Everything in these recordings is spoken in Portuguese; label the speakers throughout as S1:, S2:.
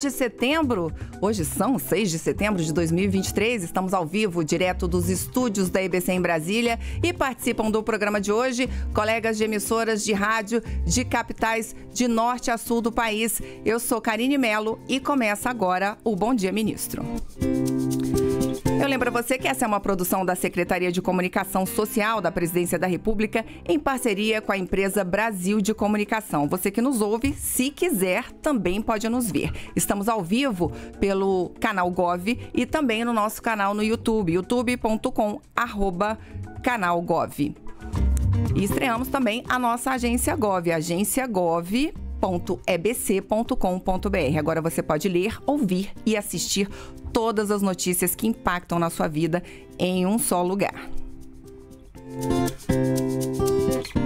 S1: de setembro, hoje são 6 de setembro de 2023, estamos ao vivo, direto dos estúdios da EBC em Brasília e participam do programa de hoje colegas de emissoras de rádio de capitais de norte a sul do país. Eu sou Karine Melo e começa agora o Bom Dia Ministro. Música eu lembro a você que essa é uma produção da Secretaria de Comunicação Social da Presidência da República em parceria com a empresa Brasil de Comunicação. Você que nos ouve, se quiser, também pode nos ver. Estamos ao vivo pelo canal Gov e também no nosso canal no YouTube, youtube.com canalgov. E estreamos também a nossa agência Gov, agência Gov www.ebc.com.br. Agora você pode ler, ouvir e assistir todas as notícias que impactam na sua vida em um só lugar.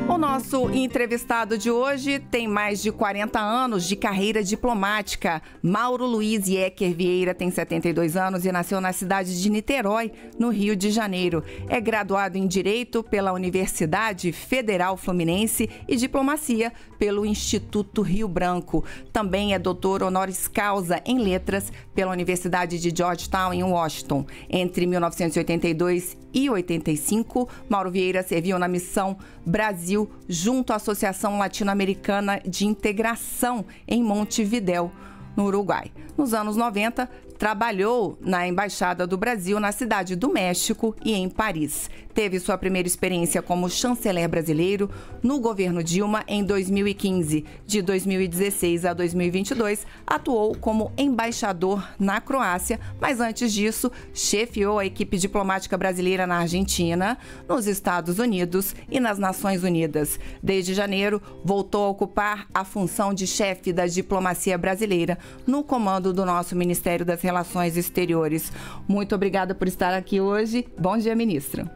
S1: O nosso entrevistado de hoje tem mais de 40 anos de carreira diplomática. Mauro Luiz Ecker Vieira tem 72 anos e nasceu na cidade de Niterói, no Rio de Janeiro. É graduado em Direito pela Universidade Federal Fluminense e Diplomacia pelo Instituto Rio Branco. Também é doutor honoris causa em Letras pela Universidade de Georgetown, em Washington. Entre 1982 e 85, Mauro Vieira serviu na missão Brasil junto à Associação Latino-Americana de Integração em Montevidéu, no Uruguai. Nos anos 90, Trabalhou na Embaixada do Brasil na cidade do México e em Paris. Teve sua primeira experiência como chanceler brasileiro no governo Dilma em 2015. De 2016 a 2022, atuou como embaixador na Croácia, mas antes disso, chefiou a equipe diplomática brasileira na Argentina, nos Estados Unidos e nas Nações Unidas. Desde janeiro, voltou a ocupar a função de chefe da diplomacia brasileira no comando do nosso Ministério das Relações Relações Exteriores. Muito obrigada por estar aqui hoje. Bom dia, ministra.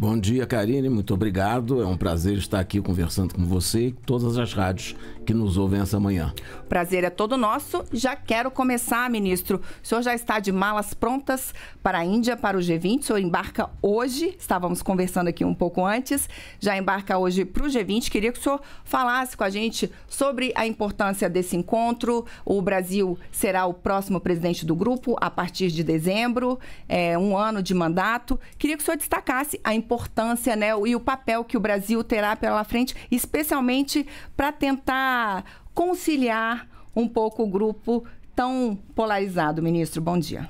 S2: Bom dia, Karine. Muito obrigado. É um prazer estar aqui conversando com você e todas as rádios que nos ouvem essa manhã.
S1: Prazer é todo nosso. Já quero começar, ministro. O senhor já está de malas prontas para a Índia, para o G20. O senhor embarca hoje. Estávamos conversando aqui um pouco antes. Já embarca hoje para o G20. Queria que o senhor falasse com a gente sobre a importância desse encontro. O Brasil será o próximo presidente do grupo a partir de dezembro, é, um ano de mandato. Queria que o senhor destacasse a importância importância né, e o papel que o Brasil terá pela frente, especialmente para tentar conciliar um pouco o grupo tão polarizado, ministro. Bom dia.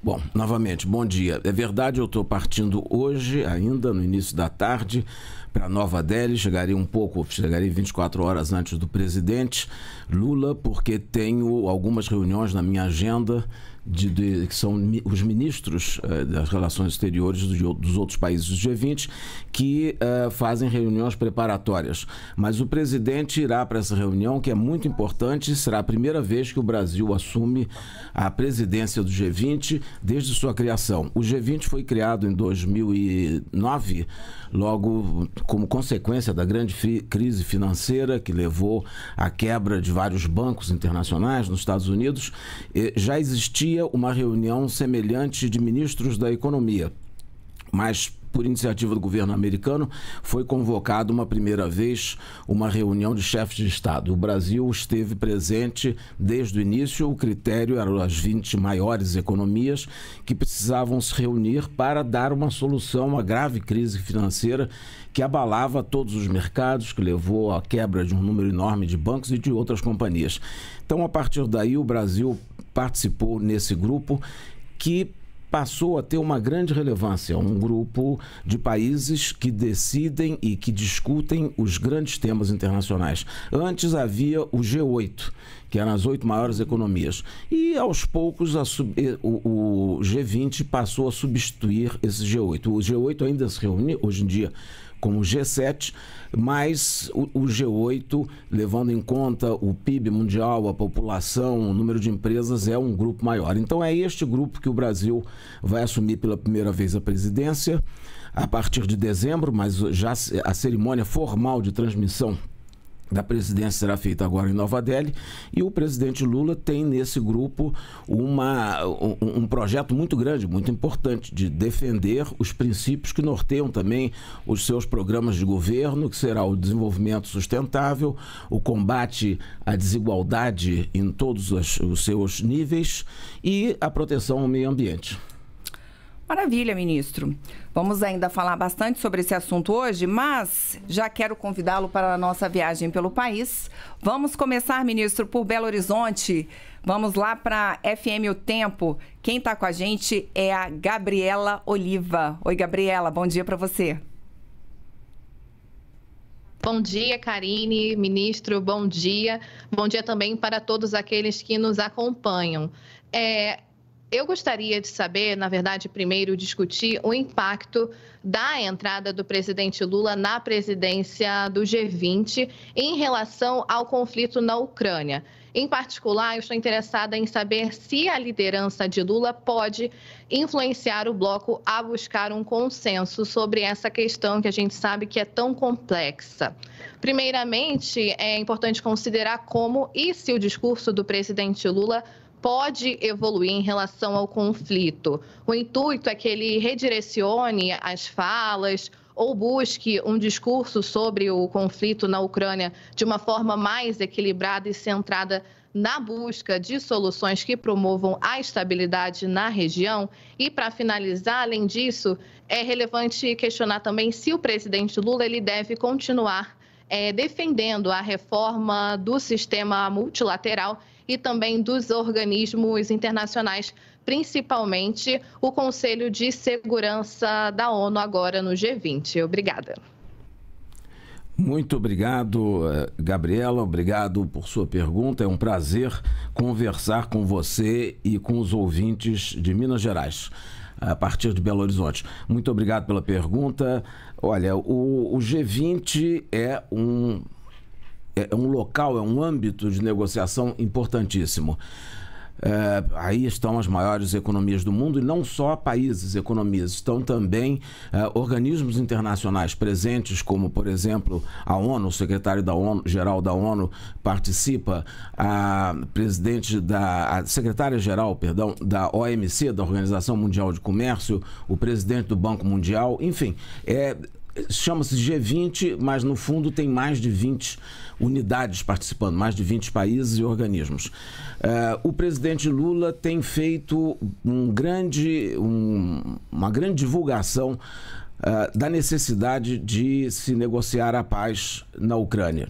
S2: Bom, novamente, bom dia. É verdade, eu estou partindo hoje, ainda no início da tarde, para Nova Delhi. Chegarei um pouco, chegarei 24 horas antes do presidente Lula, porque tenho algumas reuniões na minha agenda de, de, que são os ministros uh, das relações exteriores dos outros países do G20 que uh, fazem reuniões preparatórias. Mas o presidente irá para essa reunião, que é muito importante, será a primeira vez que o Brasil assume a presidência do G20 desde sua criação. O G20 foi criado em 2009, logo como consequência da grande crise financeira que levou à quebra de vários bancos internacionais nos Estados Unidos. E já existia uma reunião semelhante de ministros da economia, mas por iniciativa do governo americano, foi convocada uma primeira vez uma reunião de chefes de Estado. O Brasil esteve presente desde o início, o critério eram as 20 maiores economias que precisavam se reunir para dar uma solução à grave crise financeira que abalava todos os mercados, que levou à quebra de um número enorme de bancos e de outras companhias. Então, a partir daí, o Brasil participou nesse grupo que passou a ter uma grande relevância, um grupo de países que decidem e que discutem os grandes temas internacionais. Antes havia o G8, que eram as oito maiores economias, e aos poucos o, G20 passou a substituir esse G8. O G8 ainda se reúne hoje em dia como o G7, mas o, o, G8, levando em conta o PIB mundial, a população, o número de empresas, é um grupo maior. Então é este grupo que o Brasil vai assumir pela primeira vez a presidência a partir de dezembro, mas já a cerimônia formal de transmissão da presidência será feita agora em Nova Delhi e o presidente Lula tem nesse grupo uma, um, um, projeto muito grande, muito importante de defender os princípios que norteiam também os seus programas de governo, que será o desenvolvimento sustentável, o combate à desigualdade em todos os, os seus níveis e a proteção ao meio ambiente.
S1: Maravilha, ministro. Vamos ainda falar bastante sobre esse assunto hoje, mas já quero convidá-lo para a nossa viagem pelo país. Vamos começar, ministro, por Belo Horizonte. Vamos lá para FM O Tempo. Quem está com a gente é a Gabriela Oliva. Oi, Gabriela, bom dia para você.
S3: Bom dia, Karine, ministro, bom dia. Bom dia também para todos aqueles que nos acompanham. É, eu gostaria de saber, na verdade, primeiro discutir o impacto da entrada do presidente Lula na presidência do G20 em relação ao conflito na Ucrânia. Em particular, eu estou interessada em saber se a liderança de Lula pode influenciar o bloco a buscar um consenso sobre essa questão que a gente sabe que é tão complexa. Primeiramente, é importante considerar como e se o discurso do presidente Lula pode evoluir em relação ao conflito. O intuito é que ele redirecione as falas ou busque um discurso sobre o conflito na Ucrânia de uma forma mais equilibrada e centrada na busca de soluções que promovam a estabilidade na região. E para finalizar, além disso, é relevante questionar também se o presidente Lula ele deve continuar é, defendendo a reforma do sistema multilateral e também dos organismos internacionais, principalmente o Conselho de Segurança da ONU, agora no G20. Obrigada.
S2: Muito obrigado, eh, Gabriela. Obrigado por sua pergunta. É um prazer conversar com você e com os ouvintes de Minas Gerais, a partir de Belo Horizonte. Muito obrigado pela pergunta. Olha, o, o G20 é um é, é um local, é um âmbito de negociação importantíssimo. É, aí estão as maiores economias do mundo, e não só países, economias, estão também é, organismos internacionais presentes, como, por exemplo, a ONU, o secretário da ONU, geral da ONU participa, a presidente da secretária-geral, perdão, da OMC, da Organização Mundial de Comércio, o presidente do Banco Mundial, enfim, é, chama-se G20, mas no fundo tem mais de 20 unidades participando, mais de 20 países e organismos. Eh, o presidente Lula tem feito um grande, um, uma grande divulgação eh, da necessidade de se negociar a paz na Ucrânia.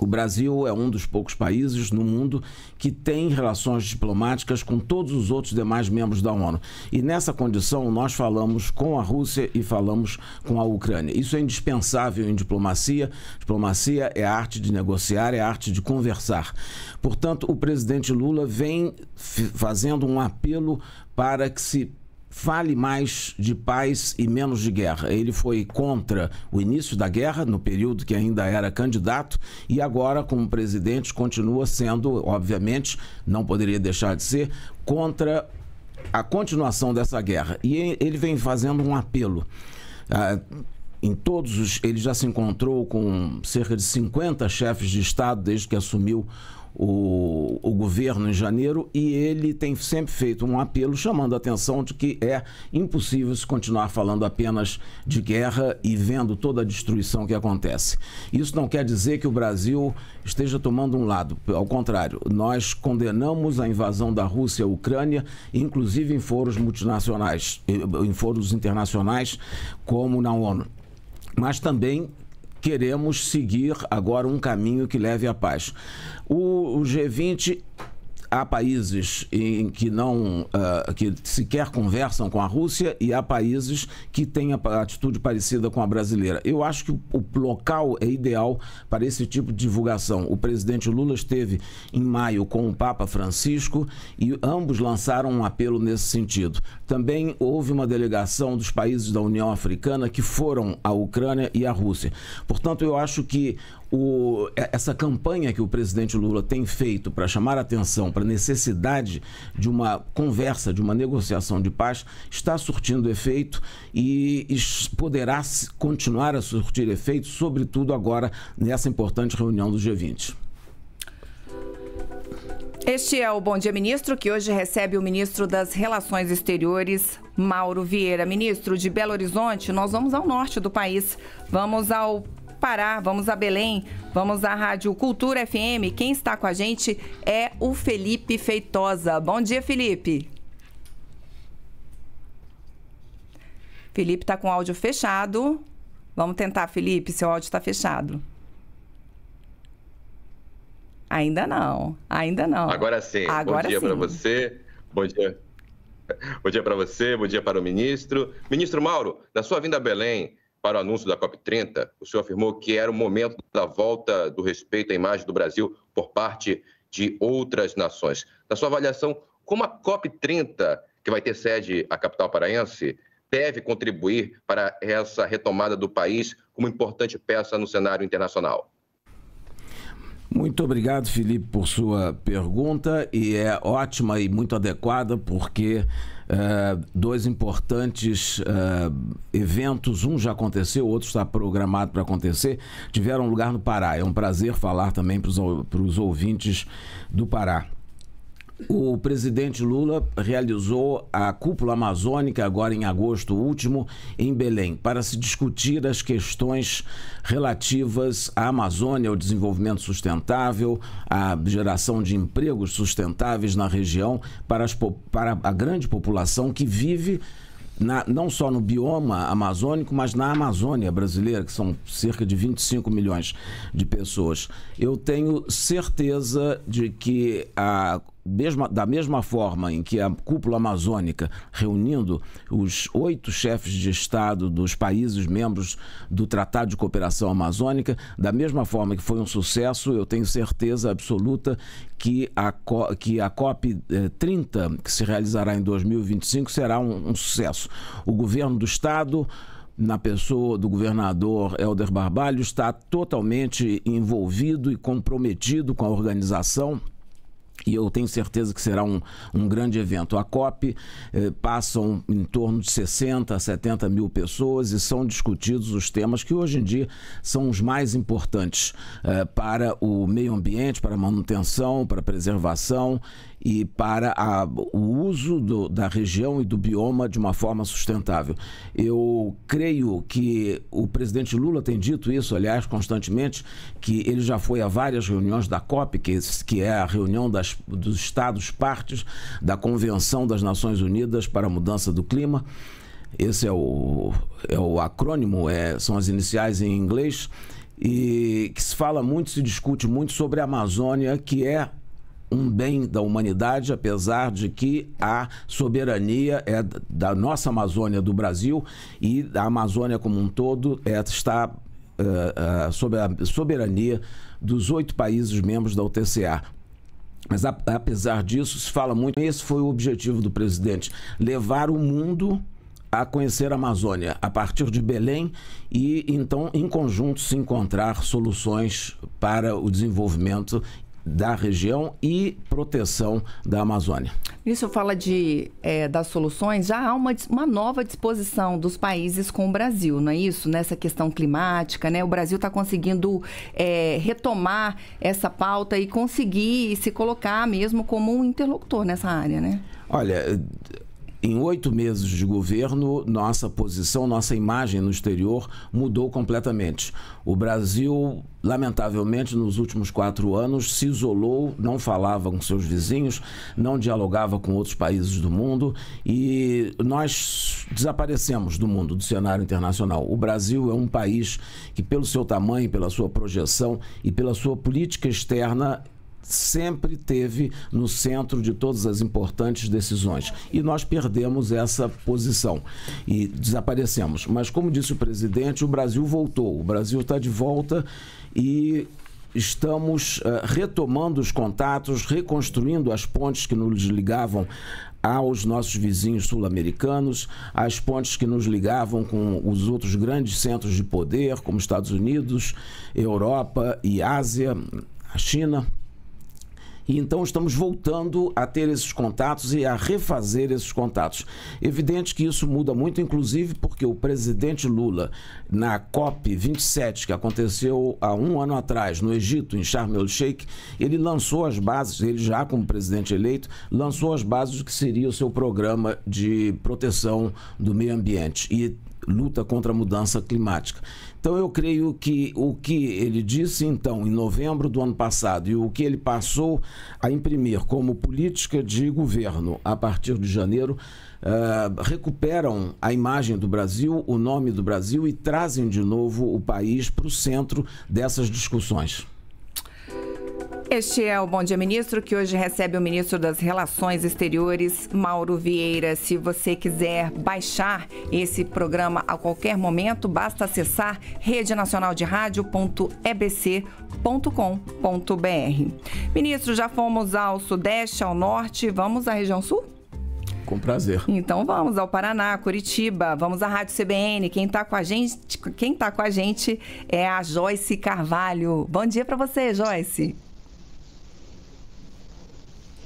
S2: O Brasil é um dos poucos países no mundo que tem relações diplomáticas com todos os outros demais membros da ONU. E nessa condição, nós falamos com a Rússia e falamos com a Ucrânia. Isso é indispensável em diplomacia. Diplomacia é a arte de negociar, é a arte de conversar. Portanto, o presidente Lula vem fazendo um apelo para que se fale mais de paz e menos de guerra. Ele foi contra o início da guerra, no período que ainda era candidato, e agora, como presidente, continua sendo, obviamente, não poderia deixar de ser, contra a continuação dessa guerra. E ele vem fazendo um apelo. Ah, em todos os. Ele já se encontrou com cerca de 50 chefes de Estado desde que assumiu o, o governo em janeiro e ele tem sempre feito um apelo chamando a atenção de que é impossível se continuar falando apenas de guerra e vendo toda a destruição que acontece. Isso não quer dizer que o Brasil esteja tomando um lado, ao contrário, nós condenamos a invasão da Rússia à Ucrânia, inclusive em foros multinacionais, eh, em foros internacionais como na ONU mas também queremos seguir agora um caminho que leve à paz. O, o G20 há países em que não uh, que sequer conversam com a Rússia e há países que têm a atitude parecida com a brasileira. Eu acho que o local é ideal para esse tipo de divulgação. O presidente Lula esteve em maio com o Papa Francisco e ambos lançaram um apelo nesse sentido. Também houve uma delegação dos países da União Africana que foram à Ucrânia e à Rússia. Portanto, eu acho que o, é, essa campanha que o presidente Lula tem feito para chamar a atenção para a necessidade de uma conversa, de uma negociação de paz, está surtindo efeito e poderá continuar a surtir efeito, sobretudo agora nessa importante reunião do G20.
S1: Este é o Bom Dia Ministro, que hoje recebe o ministro das Relações Exteriores, Mauro Vieira. Ministro de Belo Horizonte, nós vamos ao norte do país. Vamos ao Pará, vamos a Belém, vamos à Rádio Cultura FM. Quem está com a gente é o Felipe Feitosa. Bom dia, Felipe. Felipe está com o áudio fechado. Vamos tentar, Felipe, seu áudio está fechado. Ainda não, ainda não. Agora sim. Agora Bom dia para
S4: você. Bom dia. Bom dia para você, bom dia para o ministro. Ministro Mauro, na sua vinda a Belém, para o anúncio da COP30, o senhor afirmou que era o momento da volta do respeito à imagem do Brasil por parte de outras nações. Na sua avaliação, como a COP30, que vai ter sede à capital paraense, deve contribuir para essa retomada do país como importante peça no cenário internacional?
S2: Muito obrigado, Felipe, por sua pergunta e é ótima e muito adequada porque eh, dois importantes uh, eventos, um já aconteceu, outro está programado para acontecer, tiveram lugar no Pará. É um prazer falar também para os ouvintes do Pará. O presidente Lula realizou a cúpula amazônica agora em agosto último em Belém para se discutir as questões relativas à Amazônia, ao desenvolvimento sustentável, à geração de empregos sustentáveis na região para, as, para a grande população que vive na, não só no bioma amazônico, mas na Amazônia brasileira, que são cerca de 25 milhões de pessoas. Eu tenho certeza de que a mesma, da mesma forma em que a cúpula amazônica, reunindo os oito chefes de Estado dos países membros do Tratado de Cooperação Amazônica, da mesma forma que foi um sucesso, eu tenho certeza absoluta que a, que a COP30, eh, que se realizará em 2025, será um, um sucesso. O governo do Estado na pessoa do governador Helder Barbalho, está totalmente envolvido e comprometido com a organização e eu tenho certeza que será um, um grande evento. A COP eh, passam em torno de 60 a 70 mil pessoas e são discutidos os temas que hoje em dia são os mais importantes eh, para o meio ambiente, para a manutenção, para a preservação e para a, o uso do, da região e do bioma de uma forma sustentável. Eu creio que o presidente Lula tem dito isso, aliás, constantemente, que ele já foi a várias reuniões da COP, que, que é a reunião das, dos Estados partes da Convenção das Nações Unidas para a Mudança do Clima. Esse é o, é o acrônimo, é, são as iniciais em inglês, e que se fala muito, se discute muito sobre a Amazônia, que é um bem da humanidade, apesar de que a soberania é da nossa Amazônia do Brasil e a Amazônia como um todo é, está uh, uh, sob a soberania dos oito países membros da UTCA. Mas a, apesar disso, se fala muito. Esse foi o objetivo do presidente: levar o mundo a conhecer a Amazônia a partir de Belém e então em conjunto se encontrar soluções para o desenvolvimento da região e proteção da Amazônia.
S1: Isso fala de, é, das soluções. Já há uma, uma nova disposição dos países com o Brasil, não é isso? Nessa questão climática, né? O Brasil está conseguindo é, retomar essa pauta e conseguir se colocar mesmo como um interlocutor nessa área, né?
S2: Olha, em oito meses de governo, nossa posição, nossa imagem no exterior mudou completamente. O Brasil, lamentavelmente, nos últimos quatro anos, se isolou, não falava com seus vizinhos, não dialogava com outros países do mundo e nós desaparecemos do mundo, do cenário internacional. O Brasil é um país que, pelo seu tamanho, pela sua projeção e pela sua política externa, sempre teve no centro de todas as importantes decisões. E nós perdemos essa posição e desaparecemos. Mas, como disse o presidente, o Brasil voltou, o Brasil está de volta e estamos uh, retomando os contatos, reconstruindo as pontes que nos ligavam aos nossos vizinhos sul-americanos, as pontes que nos ligavam com os outros grandes centros de poder, como Estados Unidos, Europa e Ásia, a China, e então estamos voltando a ter esses contatos e a refazer esses contatos. Evidente que isso muda muito, inclusive porque o presidente Lula, na COP27, que aconteceu há um ano atrás no Egito, em Sharm el-Sheikh, ele lançou as bases, ele já como presidente eleito, lançou as bases do que seria o seu programa de proteção do meio ambiente. E luta contra a mudança climática. Então eu creio que o que ele disse então em novembro do ano passado e o que ele passou a imprimir como política de governo a partir de janeiro uh, recuperam a imagem do Brasil, o nome do Brasil e trazem de novo o país para o centro dessas discussões.
S1: Este é o Bom Dia Ministro, que hoje recebe o ministro das Relações Exteriores, Mauro Vieira. Se você quiser baixar esse programa a qualquer momento, basta acessar rádio.ebc.com.br. Ministro, já fomos ao Sudeste, ao Norte, vamos à região Sul? Com prazer. Então vamos ao Paraná, Curitiba, vamos à Rádio CBN. Quem está com a gente, quem tá com a gente é a Joyce Carvalho. Bom dia para você, Joyce.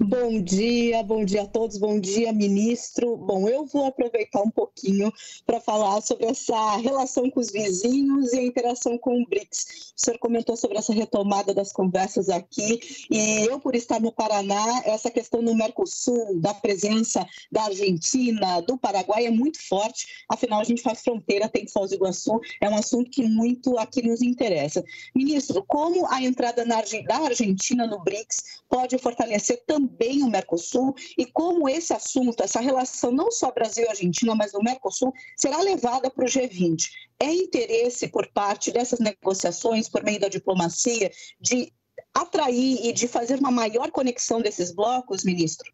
S3: Bom dia, bom dia a todos, bom dia, ministro. Bom, eu vou aproveitar um pouquinho para falar sobre essa relação com os vizinhos e a interação com o BRICS. O senhor comentou sobre essa retomada das conversas aqui e eu, por estar no Paraná, essa questão no Mercosul, da presença da Argentina, do Paraguai é muito forte, afinal, a gente faz fronteira, tem Foz do Iguaçu, é um assunto que muito aqui nos interessa. Ministro, como a entrada na, da Argentina no BRICS pode fortalecer também também o Mercosul e como esse assunto, essa relação não só Brasil-Argentina, mas do Mercosul, será levada para o G20. É interesse por parte dessas negociações, por meio da diplomacia, de atrair e de fazer uma maior conexão desses blocos,
S2: ministro?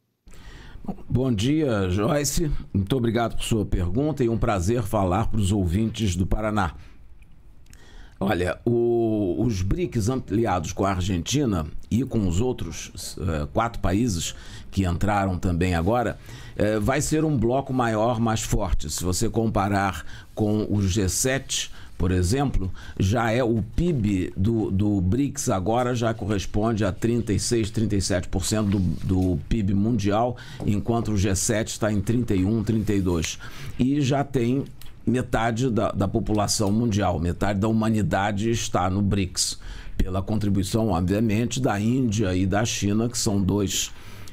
S2: Bom dia, Joyce. Muito obrigado por sua pergunta e um prazer falar para os ouvintes do Paraná. Olha, o, os BRICS ampliados com a Argentina e com os outros uh, quatro países que entraram também agora, uh, vai ser um bloco maior, mais forte. Se você comparar com o G7, por exemplo, já é o PIB do, do BRICS agora já corresponde a 36, 37% do, do PIB mundial, enquanto o G7 está em 31, 32. E já tem metade da, da população mundial, metade da humanidade está no BRICS, pela contribuição, obviamente, da Índia e da China, que são dois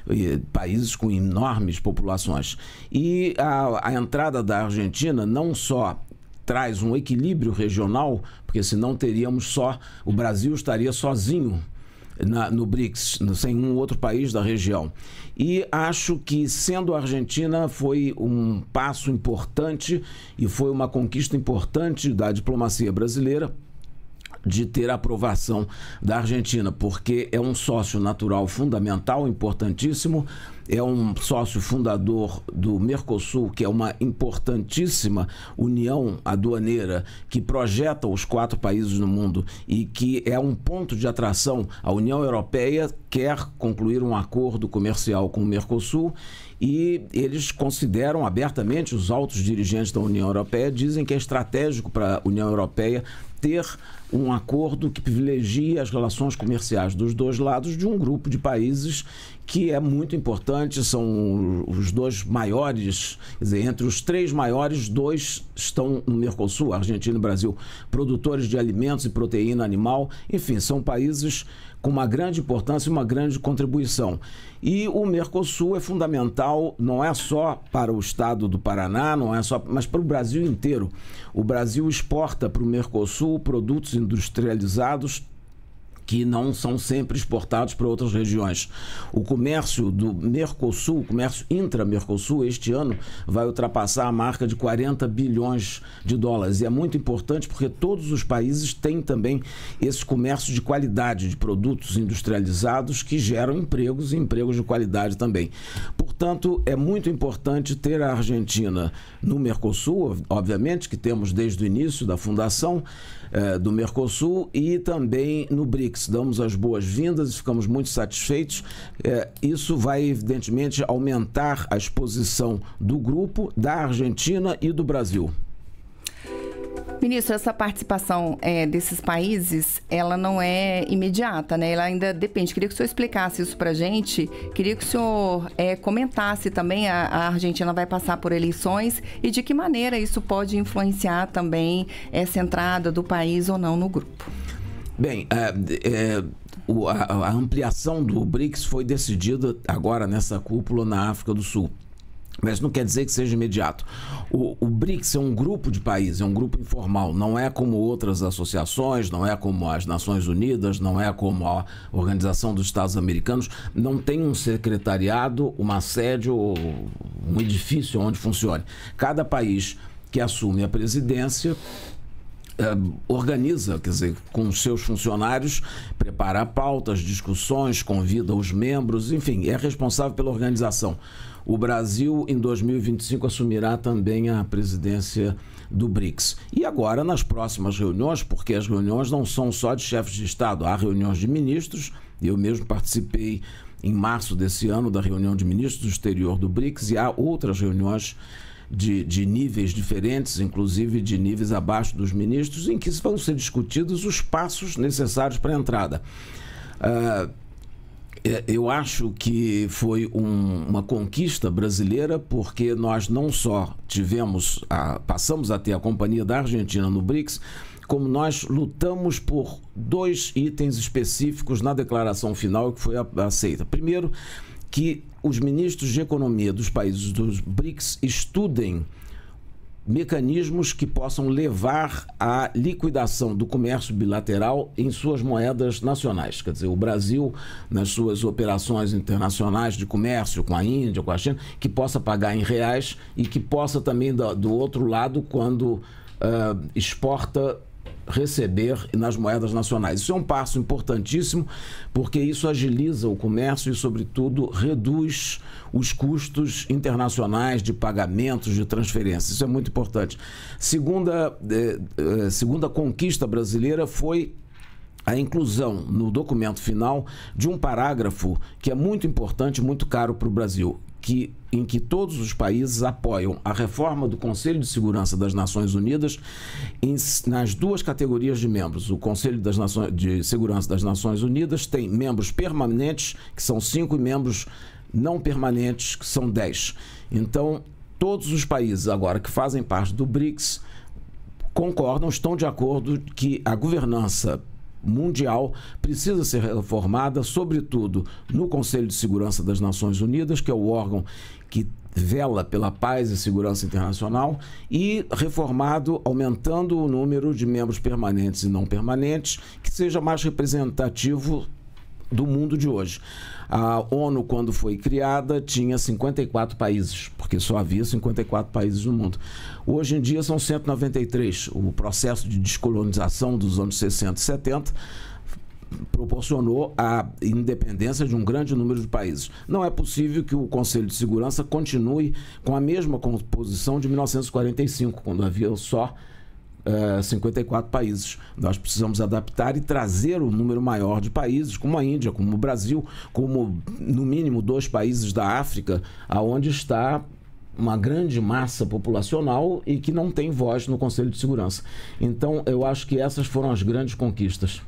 S2: eh, países com enormes populações. E a, a entrada da Argentina não só traz um equilíbrio regional, porque senão teríamos só o Brasil estaria sozinho na, no BRICS, sem um outro país da região. E acho que, sendo a Argentina, foi um passo importante e foi uma conquista importante da diplomacia brasileira de ter a aprovação da Argentina, porque é um sócio natural fundamental, importantíssimo é um sócio fundador do Mercosul, que é uma importantíssima união aduaneira que projeta os quatro países no mundo e que é um ponto de atração. A União Europeia quer concluir um acordo comercial com o Mercosul e eles consideram abertamente, os altos dirigentes da União Europeia dizem que é estratégico para a União Europeia ter um acordo que privilegie as relações comerciais dos dois lados de um grupo de países que é muito importante importantes, são os dois maiores, quer dizer, entre os três maiores, dois estão no Mercosul, Argentina e Brasil, produtores de alimentos e proteína animal, enfim, são países com uma grande importância e uma grande contribuição. E o Mercosul é fundamental, não é só para o estado do Paraná, não é só, mas para o Brasil inteiro. O Brasil exporta para o Mercosul produtos industrializados que não são sempre exportados para outras regiões. O comércio do Mercosul, o comércio intra-Mercosul, este ano vai ultrapassar a marca de 40 bilhões de dólares. E é muito importante porque todos os países têm também esse comércio de qualidade de produtos industrializados que geram empregos e empregos de qualidade também. Portanto, é muito importante ter a Argentina no Mercosul, obviamente, que temos desde o início da fundação, é, do Mercosul e também no BRICS. Damos as boas-vindas e ficamos muito satisfeitos. É, isso vai, evidentemente, aumentar a exposição do grupo, da Argentina e do Brasil.
S1: Ministro, essa participação é, desses países, ela não é imediata, né? Ela ainda depende. Queria que o senhor explicasse isso para gente. Queria que o senhor é, comentasse também, a, a, Argentina vai passar por eleições e de que maneira isso pode influenciar também essa entrada do país ou não no grupo.
S2: Bem, é, é a, a ampliação do BRICS foi decidida agora nessa cúpula na África do Sul. Mas não quer dizer que seja imediato. O, o, BRICS é um grupo de países, é um grupo informal, não é como outras associações, não é como as Nações Unidas, não é como a Organização dos Estados Americanos, não tem um secretariado, uma sede ou um edifício onde funcione. Cada país que assume a presidência eh, organiza, quer dizer, com seus funcionários, prepara pautas, discussões, convida os membros, enfim, é responsável pela organização. O Brasil, em 2025, assumirá também a presidência do BRICS. E agora, nas próximas reuniões, porque as reuniões não são só de chefes de Estado, há reuniões de ministros, eu mesmo participei em março desse ano da reunião de ministros do exterior do BRICS e há outras reuniões de, de, níveis diferentes, inclusive de níveis abaixo dos ministros, em que vão ser discutidos os passos necessários para a entrada. Uh, é, eu acho que foi um, uma conquista brasileira porque nós não só tivemos, a, passamos a ter a companhia da Argentina no BRICS, como nós lutamos por dois itens específicos na declaração final que foi aceita. Primeiro, que os ministros de economia dos países dos BRICS estudem mecanismos que possam levar à liquidação do comércio bilateral em suas moedas nacionais. Quer dizer, o Brasil, nas suas operações internacionais de comércio com a Índia, com a China, que possa pagar em reais e que possa também, do outro lado, quando Uh, exporta receber nas moedas nacionais. Isso é um passo importantíssimo, porque isso agiliza o comércio e, sobretudo, reduz os custos internacionais de pagamentos, de transferências. Isso é muito importante. Segunda, eh, eh segunda conquista brasileira foi a inclusão no documento final de um parágrafo que é muito importante, muito caro para o Brasil, que, em que todos os países apoiam a reforma do Conselho de Segurança das Nações Unidas em, nas duas categorias de membros. O Conselho das Nações, de Segurança das Nações Unidas tem membros permanentes, que são cinco, e membros não permanentes, que são dez. Então, todos os países agora que fazem parte do BRICS concordam, estão de acordo que a governança mundial precisa ser reformada, sobretudo no Conselho de Segurança das Nações Unidas, que é o órgão que vela pela paz e segurança internacional e reformado, aumentando o número de membros permanentes e não permanentes, que seja mais representativo do mundo de hoje. A ONU, quando foi criada, tinha 54 países, porque só havia 54 países no mundo. Hoje em dia são 193. O processo de descolonização dos anos 60 e 70 proporcionou a independência de um grande número de países. Não é possível que o Conselho de Segurança continue com a mesma composição de 1945, quando havia só uh, eh, 54 países. Nós precisamos adaptar e trazer um número maior de países, como a Índia, como o Brasil, como no mínimo dois países da África, aonde está uma grande massa populacional e que não tem voz no Conselho de Segurança. Então, eu acho que essas foram as grandes conquistas.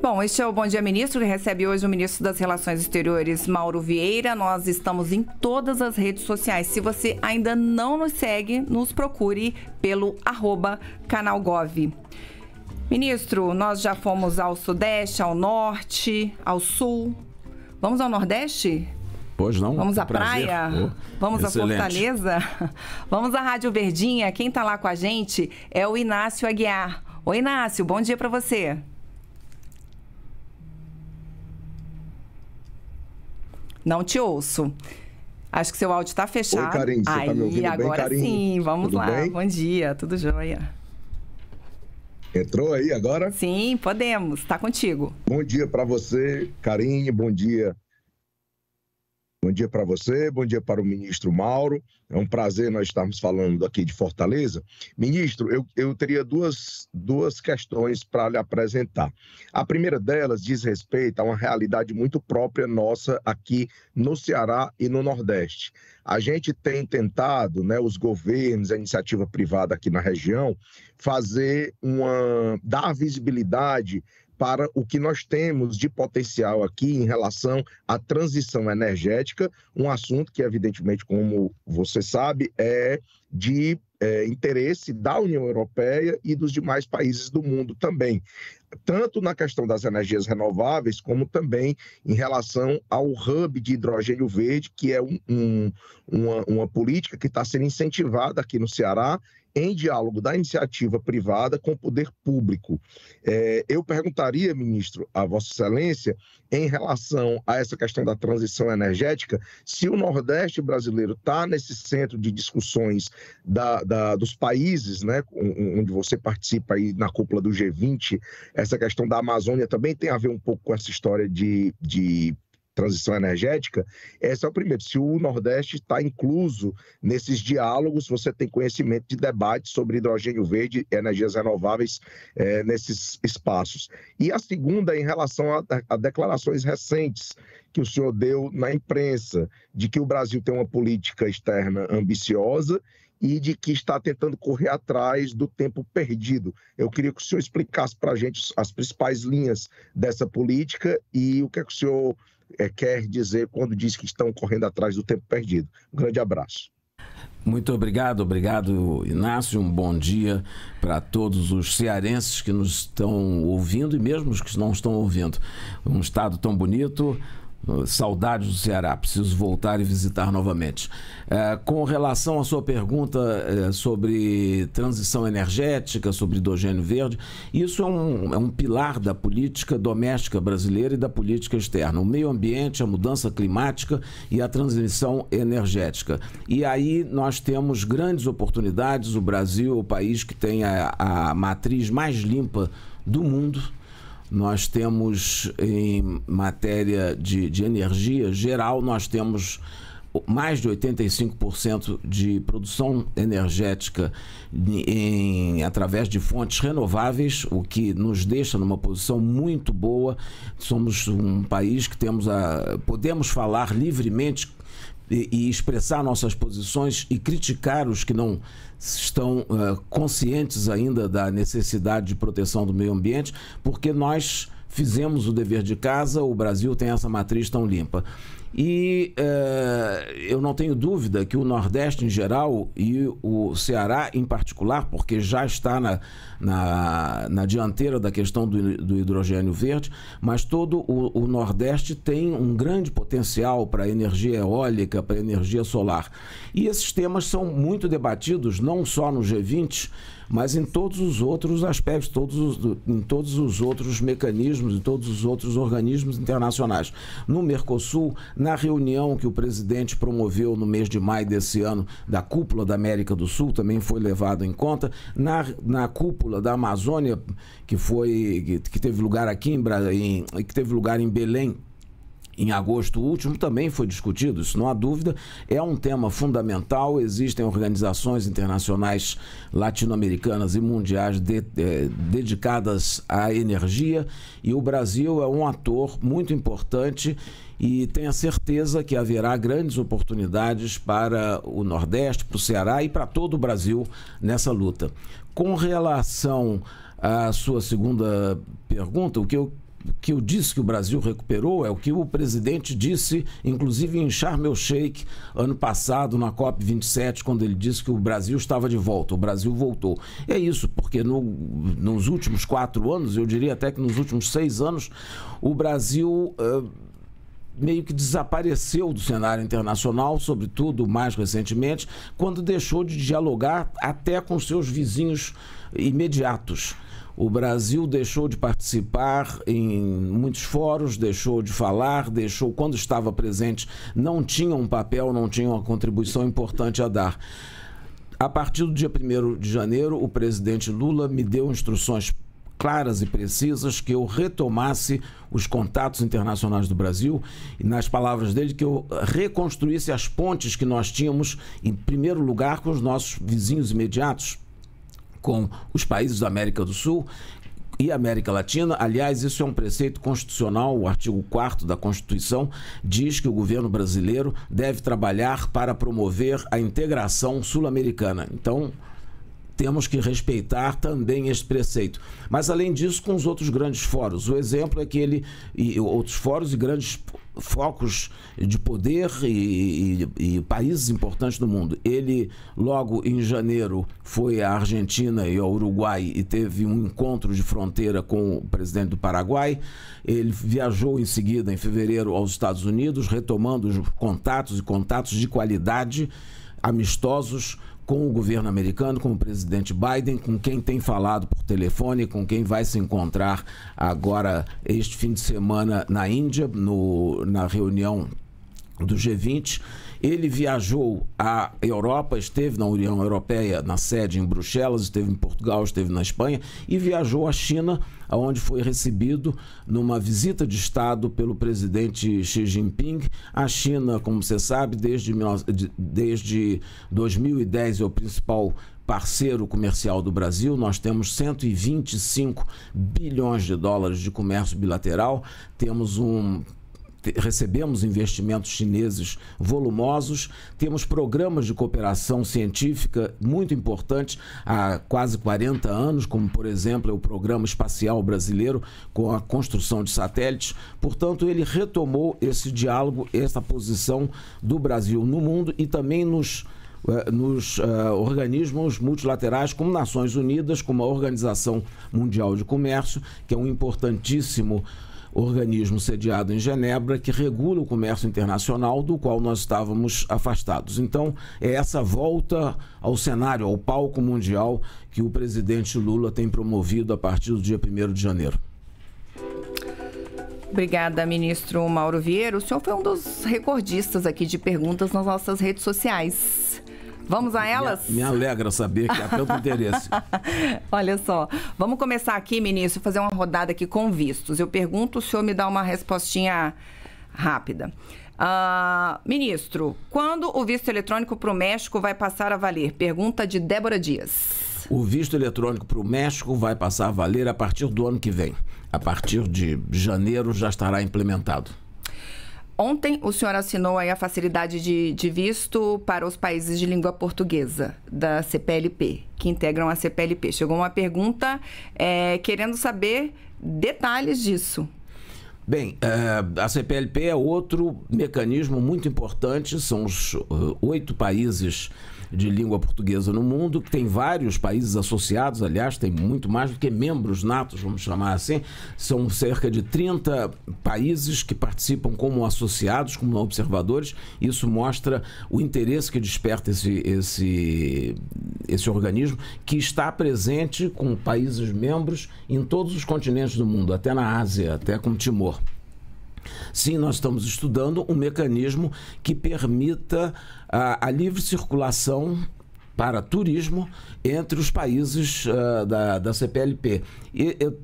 S1: Bom, este é o Bom Dia Ministro, que recebe hoje o ministro das Relações Exteriores, Mauro Vieira. Nós estamos em todas as redes sociais. Se você ainda não nos segue, nos procure pelo arroba canalgov. Ministro, nós já fomos ao Sudeste, ao Norte, ao Sul. Vamos ao Nordeste?
S2: Pois não. Vamos à prazer. praia, oh, vamos excelente. à
S1: Fortaleza, vamos à Rádio Verdinha. Quem está lá com a gente é o Inácio Aguiar. Oi, Inácio, bom dia para você. Não te ouço. Acho que seu áudio está fechado. Oi, Karine, você Aí, tá me ouvindo agora bem, sim, vamos tudo lá. Bem? Bom dia, tudo jóia.
S4: Entrou aí agora? Sim, podemos. Está contigo. Bom dia para você, Karine. Bom dia Bom dia para você, bom dia para o ministro Mauro. É um prazer nós estarmos falando aqui de Fortaleza. Ministro, eu, eu teria duas, duas questões para lhe apresentar. A primeira delas diz respeito a uma realidade muito própria nossa aqui no Ceará e no Nordeste. A gente tem tentado, né, os governos, a iniciativa privada aqui na região, fazer uma. dar visibilidade para o que nós temos de potencial aqui em relação à transição energética, um assunto que, evidentemente, como você sabe, é de é, interesse da União Europeia e dos demais países do mundo também, tanto na questão das energias renováveis, como também em relação ao hub de hidrogênio verde, que é um, um, uma, uma política que está sendo incentivada aqui no Ceará em diálogo da iniciativa privada com o poder público. É, eu perguntaria, ministro, a Vossa Excelência, em relação a essa questão da transição energética, se o Nordeste brasileiro está nesse centro de discussões da, da, dos países, né, onde você participa aí na cúpula do G20, essa questão da Amazônia também tem a ver um pouco com essa história de, de transição energética, esse é o primeiro. Se o Nordeste está incluso nesses diálogos, você tem conhecimento de debate sobre hidrogênio verde e energias renováveis é, nesses espaços. E a segunda, em relação a, a declarações recentes que o senhor deu na imprensa, de que o Brasil tem uma política externa ambiciosa e de que está tentando correr atrás do tempo perdido. Eu queria que o senhor explicasse para a gente as principais linhas dessa política e o que, é que o senhor é, quer dizer quando diz que estão correndo atrás do tempo perdido. Um grande abraço.
S2: Muito obrigado, obrigado Inácio. Um bom dia para todos os cearenses que nos estão ouvindo e mesmo os que não estão ouvindo. Um estado tão bonito, Saudades do Ceará, preciso voltar e visitar novamente. É, com relação à sua pergunta é, sobre transição energética, sobre hidrogênio verde, isso é um, é um pilar da política doméstica brasileira e da política externa. O meio ambiente, a mudança climática e a transição energética. E aí nós temos grandes oportunidades. O Brasil é o país que tem a, a matriz mais limpa do mundo nós temos em matéria de, de energia geral, nós temos mais de 85% de produção energética em, através de fontes renováveis, o que nos deixa numa posição muito boa. Somos um país que temos a, podemos falar livremente e, e expressar nossas posições e criticar os que não estão uh, conscientes ainda da necessidade de proteção do meio ambiente, porque nós fizemos o dever de casa, o Brasil tem essa matriz tão limpa. E eh, eu não tenho dúvida que o Nordeste em geral e o Ceará em particular, porque já está na, na, na dianteira da questão do, do, hidrogênio verde, mas todo o, o Nordeste tem um grande potencial para energia eólica, para energia solar. E esses temas são muito debatidos, não só no G20, mas em todos os outros aspectos, todos os, em todos os outros mecanismos, em todos os outros organismos internacionais. No Mercosul, na reunião que o presidente promoveu no mês de maio desse ano da cúpula da América do Sul, também foi levado em conta, na, na cúpula da Amazônia, que foi que, que teve lugar aqui em, em que teve lugar em Belém em agosto último, também foi discutido, isso não há dúvida. É um tema fundamental, existem organizações internacionais latino-americanas e mundiais de, eh, dedicadas à energia e o Brasil é um ator muito importante e tenha certeza que haverá grandes oportunidades para o Nordeste, para o Ceará e para todo o Brasil nessa luta. Com relação à sua segunda pergunta, o que eu que eu disse que o Brasil recuperou é o que o presidente disse, inclusive em Sharm el Sheikh, ano passado, na COP27, quando ele disse que o Brasil estava de volta, o Brasil voltou. É isso, porque no, nos últimos quatro anos, eu diria até que nos últimos seis anos, o Brasil. Uh, meio que desapareceu do cenário internacional, sobretudo mais recentemente, quando deixou de dialogar até com seus vizinhos imediatos. O Brasil deixou de participar em muitos fóruns, deixou de falar, deixou, quando estava presente, não tinha um papel, não tinha uma contribuição importante a dar. A partir do dia 1 de janeiro, o presidente Lula me deu instruções claras e precisas que eu retomasse os contatos internacionais do Brasil e, nas palavras dele, que eu reconstruísse as pontes que nós tínhamos, em primeiro lugar, com os nossos vizinhos imediatos, com os países da América do Sul e América Latina. Aliás, isso é um preceito constitucional, o artigo 4 da Constituição diz que o governo brasileiro deve trabalhar para promover a integração sul-americana. Então, temos que respeitar também este preceito. Mas, além disso, com os outros grandes fóruns. O exemplo é que ele, e outros fóruns e grandes focos de poder e, e, e, países importantes do mundo. Ele, logo em janeiro, foi à Argentina e ao Uruguai e teve um encontro de fronteira com o presidente do Paraguai. Ele viajou em seguida, em fevereiro, aos Estados Unidos, retomando os contatos e contatos de qualidade amistosos com o governo americano, com o presidente Biden, com quem tem falado por telefone, com quem vai se encontrar agora este fim de semana na Índia, no, na reunião do G20. Ele viajou à Europa, esteve na União Europeia, na sede em Bruxelas, esteve em Portugal, esteve na Espanha e viajou à China, onde foi recebido numa visita de Estado pelo presidente Xi Jinping. A China, como você sabe, desde, desde 2010 é o principal parceiro comercial do Brasil. Nós temos 125 bilhões de dólares de comércio bilateral, temos um recebemos investimentos chineses volumosos, temos programas de cooperação científica muito importantes há quase 40 anos, como por exemplo é o Programa Espacial Brasileiro com a construção de satélites. Portanto, ele retomou esse diálogo, essa posição do Brasil no mundo e também nos eh, nos uh, organismos multilaterais, como Nações Unidas, como a Organização Mundial de Comércio, que é um importantíssimo organismo sediado em Genebra que regula o comércio internacional do qual nós estávamos afastados. Então, é essa volta ao cenário, ao palco mundial que o presidente Lula tem promovido a partir do dia 1 de janeiro.
S1: Obrigada, ministro Mauro Vieira. O senhor foi um dos recordistas aqui de perguntas nas nossas redes sociais. Vamos a elas?
S2: Me, me alegra saber que há tanto interesse.
S1: Olha só, vamos começar aqui, ministro, fazer uma rodada aqui com vistos. Eu pergunto, o senhor me dá uma respostinha rápida. Uh, ministro, quando o visto eletrônico para o México vai passar a valer? Pergunta de Débora Dias.
S2: O visto eletrônico para o México vai passar a valer a partir do ano que vem. A partir de janeiro já estará implementado.
S1: Ontem o senhor assinou aí a facilidade de, de, visto para os países de língua portuguesa da CPLP, que integram a CPLP. Chegou uma pergunta é, querendo saber detalhes disso.
S2: Bem, é, a CPLP é outro mecanismo muito importante, são os uh, oito países de língua portuguesa no mundo, que tem vários países associados, aliás, tem muito mais do que membros natos, vamos chamar assim. São cerca de 30 países que participam como associados, como observadores. Isso mostra o interesse que desperta esse, esse, esse organismo, que está presente com países membros em todos os continentes do mundo, até na Ásia, até com Timor. Sim, nós estamos estudando um mecanismo que permita a, a livre circulação para turismo entre os países uh, da, da CPLP. E eu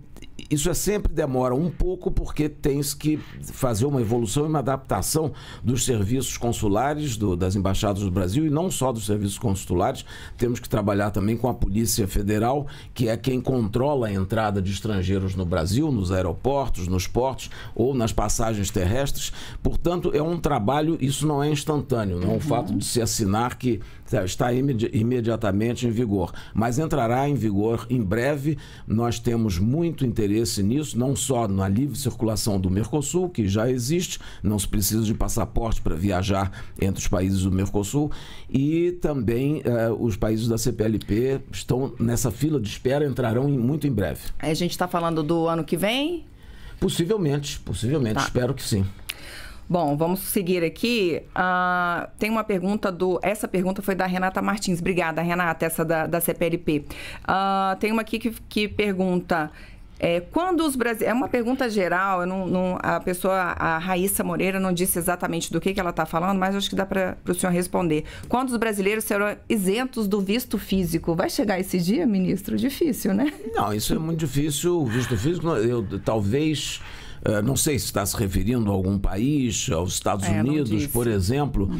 S2: isso é sempre demora um pouco porque tens que fazer uma evolução e uma adaptação dos serviços consulares do, das embaixadas do Brasil e não só dos serviços consulares temos que trabalhar também com a polícia federal que é quem controla a entrada de estrangeiros no Brasil nos aeroportos nos portos ou nas passagens terrestres portanto é um trabalho isso não é instantâneo não é um uhum. fato de se assinar que está imedi imediatamente em vigor, mas entrará em vigor em breve. Nós temos muito interesse nisso, não só na livre circulação do Mercosul, que já existe, não se precisa de passaporte para viajar entre os países do Mercosul, e também eh, os países da CPLP estão nessa fila de espera, entrarão em, muito em breve. A gente está falando do ano que vem? Possivelmente, possivelmente, tá. espero que sim. Bom, vamos seguir aqui.
S1: Uh, tem uma pergunta do. Essa pergunta foi da Renata Martins. Obrigada, Renata, essa da, da CPLP. Uh, ah, tem uma aqui que, que pergunta. É, quando os brasile... É uma pergunta geral, não, não, a pessoa, a Raíssa Moreira, não disse exatamente do que, que ela está falando, mas acho que dá para o senhor responder. Quando os brasileiros serão isentos do visto físico? Vai chegar esse dia, ministro? Difícil, né?
S2: Não, isso é muito difícil. O visto físico, eu, talvez ah, não sei se está se referindo a algum país, aos Estados é, Unidos, por exemplo.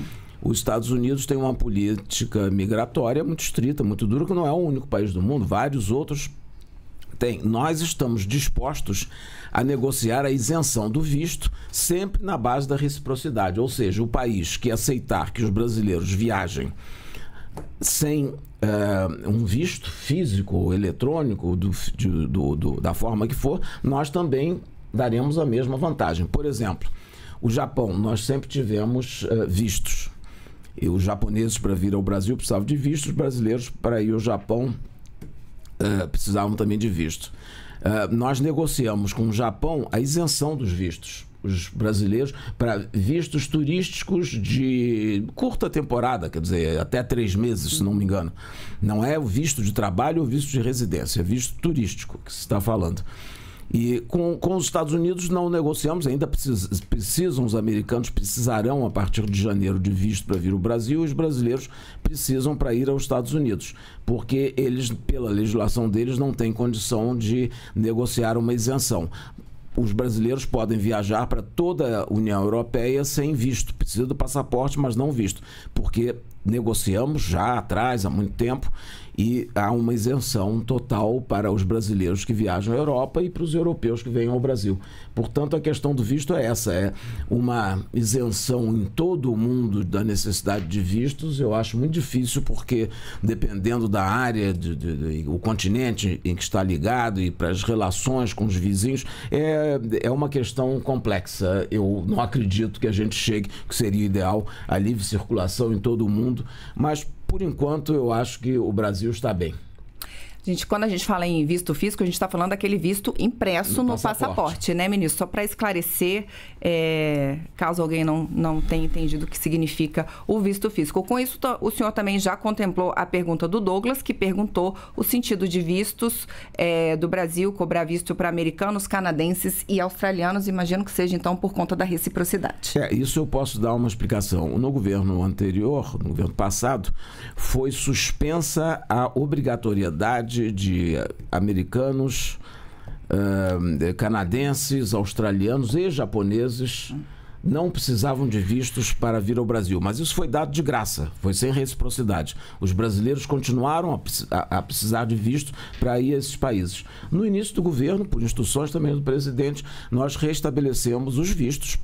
S2: Os Estados Unidos têm uma política migratória muito estrita, muito dura, que não é o único país do mundo, vários outros têm. Nós estamos dispostos a negociar a isenção do visto sempre na base da reciprocidade, ou seja, o país que aceitar que os brasileiros viajem sem uh, um visto físico ou eletrônico, do, de, do, do, da forma que for, nós também daremos a mesma vantagem. Por exemplo, o Japão, nós sempre tivemos uh, vistos. E os japoneses, para vir ao Brasil, precisavam de vistos, os brasileiros, para ir ao Japão, uh, precisavam também de visto. Uh, nós negociamos com o Japão a isenção dos vistos os brasileiros para vistos turísticos de curta temporada, quer dizer, até três meses, se não me engano. Não é o visto de trabalho ou visto de residência, é visto turístico que se está falando. E com, com os Estados Unidos não negociamos, ainda precis, precisam, os americanos precisarão a partir de janeiro de visto para vir ao Brasil, os brasileiros precisam para ir aos Estados Unidos, porque eles, pela legislação deles, não têm condição de negociar uma isenção os brasileiros podem viajar para toda a União Europeia sem visto. Precisa do passaporte, mas não visto, porque negociamos já atrás, há muito tempo, e há uma isenção total para os brasileiros que viajam à Europa e para os europeus que vêm ao Brasil. Portanto, a questão do visto é essa: é uma isenção em todo o mundo da necessidade de vistos. Eu acho muito difícil, porque dependendo da área, de, de, de o continente em que está ligado e para as relações com os vizinhos, é, é uma questão complexa. Eu não acredito que a gente chegue, que seria ideal, a livre circulação em todo o mundo, mas por enquanto, eu acho que o Brasil está bem.
S1: A gente, quando a gente fala em visto físico, a gente está falando daquele visto impresso no, no passaporte. passaporte. né, ministro? Só para esclarecer, é, caso alguém não, não tenha entendido o que significa o visto físico. Com isso, o senhor também já contemplou a pergunta do Douglas, que perguntou o sentido de vistos é, do Brasil, cobrar visto para americanos, canadenses e australianos. Imagino que seja, então, por conta da reciprocidade.
S2: É, isso eu posso dar uma explicação. No governo anterior, no governo passado, foi suspensa a obrigatoriedade de, de americanos, uh, canadenses, australianos e japoneses não precisavam de vistos para vir ao Brasil, mas isso foi dado de graça, foi sem reciprocidade. Os brasileiros continuaram a, a, a precisar de visto para ir a esses países. No início do governo, por instruções também do presidente, nós restabelecemos os vistos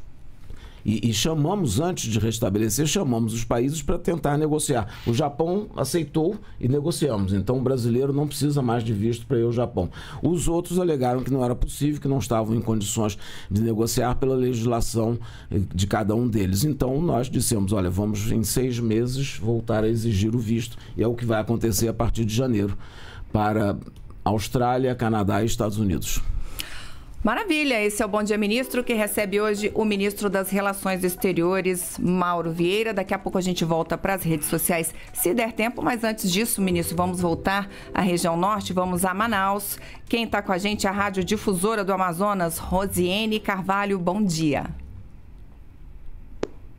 S2: e, e, chamamos, antes de restabelecer, chamamos os países para tentar negociar. O Japão aceitou e negociamos. Então o brasileiro não precisa mais de visto para ir ao Japão. Os outros alegaram que não era possível, que não estavam em condições de negociar pela legislação eh, de cada um deles. Então nós dissemos: olha, vamos em seis meses voltar a exigir o visto. E é o que vai acontecer a partir de janeiro para Austrália, Canadá e Estados Unidos.
S1: Maravilha, esse é o Bom Dia Ministro que recebe hoje o ministro das Relações Exteriores, Mauro Vieira. Daqui a pouco a gente volta para as redes sociais, se der tempo, mas antes disso, ministro, vamos voltar à região norte, vamos a Manaus. Quem está com a gente é a Rádio Difusora do Amazonas, Rosiane Carvalho. Bom dia.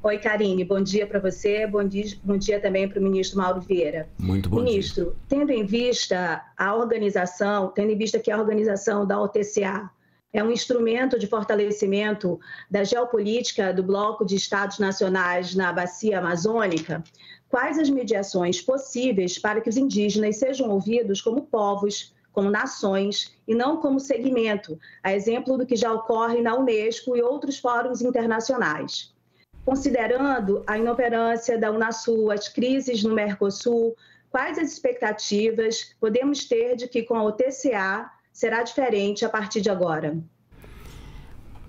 S3: Oi, Karine, bom dia para você, bom dia, bom dia também para o ministro Mauro Vieira. Muito bom ministro, dia. tendo em vista a organização, tendo em vista que a organização da OTCA é um instrumento de fortalecimento da geopolítica do bloco de estados nacionais na bacia amazônica, quais as mediações possíveis para que os indígenas sejam ouvidos como povos, como nações e não como segmento, a exemplo do que já ocorre na Unesco e outros fóruns internacionais. Considerando a inoperância da Unasul, as crises no Mercosul, quais as expectativas podemos ter de que com a OTCA será diferente a partir de agora.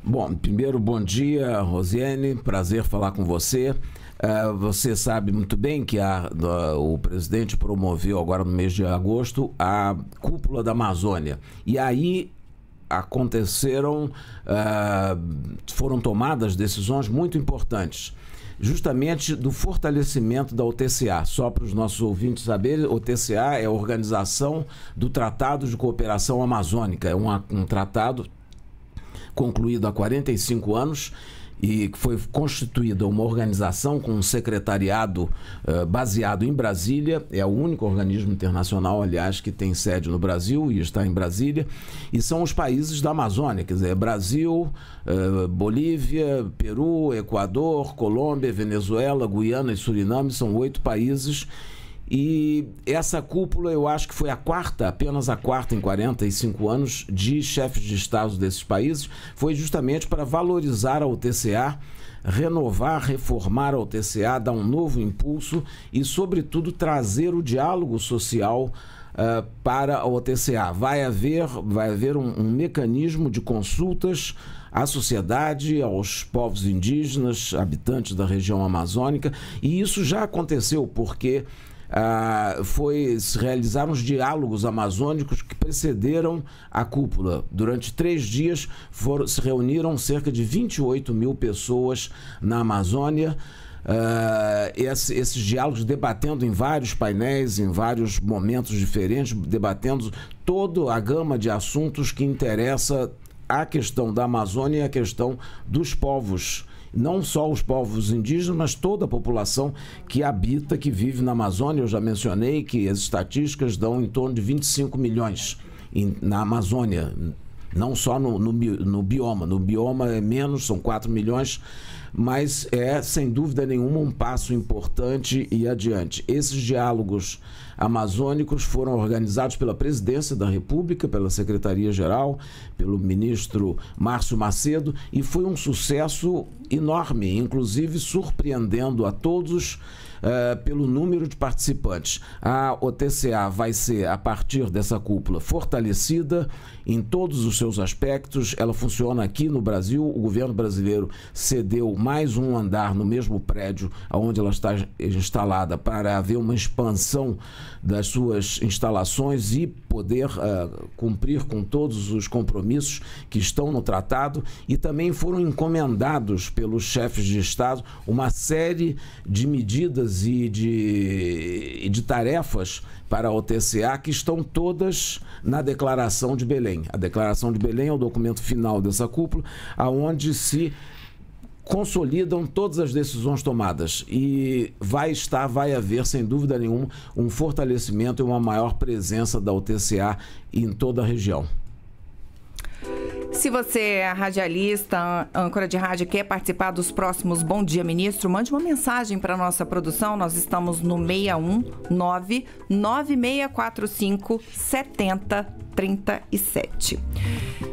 S2: Bom, primeiro, bom dia, Rosiane. Prazer falar com você. É, você sabe muito bem que a, o presidente promoveu agora no mês de agosto a cúpula da Amazônia. E aí aconteceram, é, foram tomadas decisões muito importantes justamente do fortalecimento da OTCA. Só para os nossos ouvintes saberem, OTCA é a Organização do Tratado de Cooperação Amazônica. É um, um tratado concluído há 45 anos e que foi constituída uma organização com um secretariado uh, baseado em Brasília, é o único organismo internacional, aliás, que tem sede no Brasil e está em Brasília, e são os países da Amazônia, quer dizer, Brasil, uh, Bolívia, Peru, Equador, Colômbia, Venezuela, Guiana e Suriname, são oito países e essa cúpula, eu acho que foi a quarta, apenas a quarta em 45 anos, de chefes de Estado desses países, foi justamente para valorizar a UTCA, renovar, reformar a UTCA, dar um novo impulso e, sobretudo, trazer o diálogo social. Uh, para a OTCA. Vai haver, vai haver um, um, mecanismo de consultas à sociedade, aos povos indígenas, habitantes da região amazônica, e isso já aconteceu porque ah, foi, se realizaram os diálogos amazônicos que precederam a cúpula. Durante três dias foram, se reuniram cerca de 28 mil pessoas na Amazônia. Uh, esse, esses diálogos debatendo em vários painéis, em vários momentos diferentes, debatendo toda a gama de assuntos que interessa a questão da Amazônia e a questão dos povos não só os povos indígenas, mas toda a população que habita, que vive na Amazônia. Eu já mencionei que as estatísticas dão em torno de 25 milhões na Amazônia, não só no, no, no bioma. No bioma é menos, são 4 milhões mas é, sem dúvida nenhuma, um passo importante e adiante. Esses diálogos amazônicos foram organizados pela Presidência da República, pela Secretaria-Geral, pelo ministro Márcio Macedo, e foi um sucesso enorme, inclusive surpreendendo a todos. Eh, pelo número de participantes. A OTCA vai ser, a partir dessa cúpula, fortalecida em todos os seus aspectos. Ela funciona aqui no Brasil. O governo brasileiro cedeu mais um andar no mesmo prédio onde ela está instalada para haver uma expansão das suas instalações e poder uh, cumprir com todos os compromissos que estão no tratado e também foram encomendados pelos chefes de Estado uma série de medidas e de, e de tarefas para a OTCA que estão todas na Declaração de Belém. A Declaração de Belém é o documento final dessa cúpula, aonde se consolidam todas as decisões tomadas e vai estar, vai haver, sem dúvida nenhuma, um fortalecimento e uma maior presença da OTCA em toda a região.
S1: Se você é radialista, âncora de rádio, quer participar dos próximos Bom Dia Ministro, mande uma mensagem para nossa produção. Nós estamos no 619 9645 7037.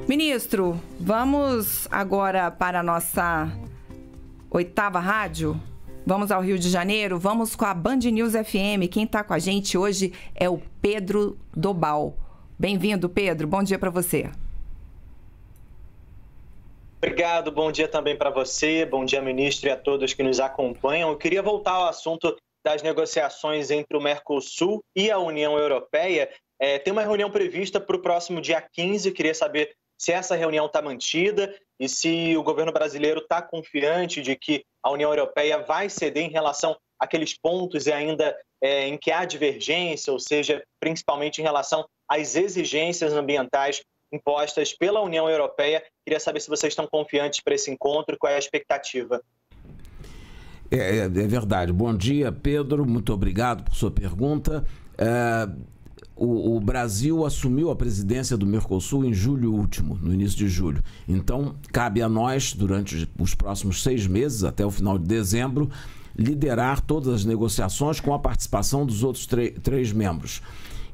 S1: Ministro, vamos agora para a nossa oitava rádio? Vamos ao Rio de Janeiro, vamos com a Band News FM. Quem está com a gente hoje é o Pedro Dobal. Bem-vindo, Pedro. Bom dia para você.
S4: Obrigado, bom dia também para você, bom dia, ministro, e a todos que nos acompanham. Eu queria voltar ao assunto das negociações entre o Mercosul e a União Europeia. É, tem uma reunião prevista para o próximo dia 15, queria saber se essa reunião está mantida e se o governo brasileiro está confiante de que a União Europeia vai ceder em relação àqueles pontos e ainda é, em que há divergência, ou seja, principalmente em relação às exigências ambientais impostas pela União Europeia. Queria saber se vocês estão confiantes para esse encontro, e qual é a expectativa. É, é, é
S2: verdade. Bom dia, Pedro. Muito obrigado por sua pergunta. É, o, o, Brasil assumiu a presidência do Mercosul em julho último, no início de julho. Então, cabe a nós, durante os próximos seis meses, até o final de dezembro, liderar todas as negociações com a participação dos outros três membros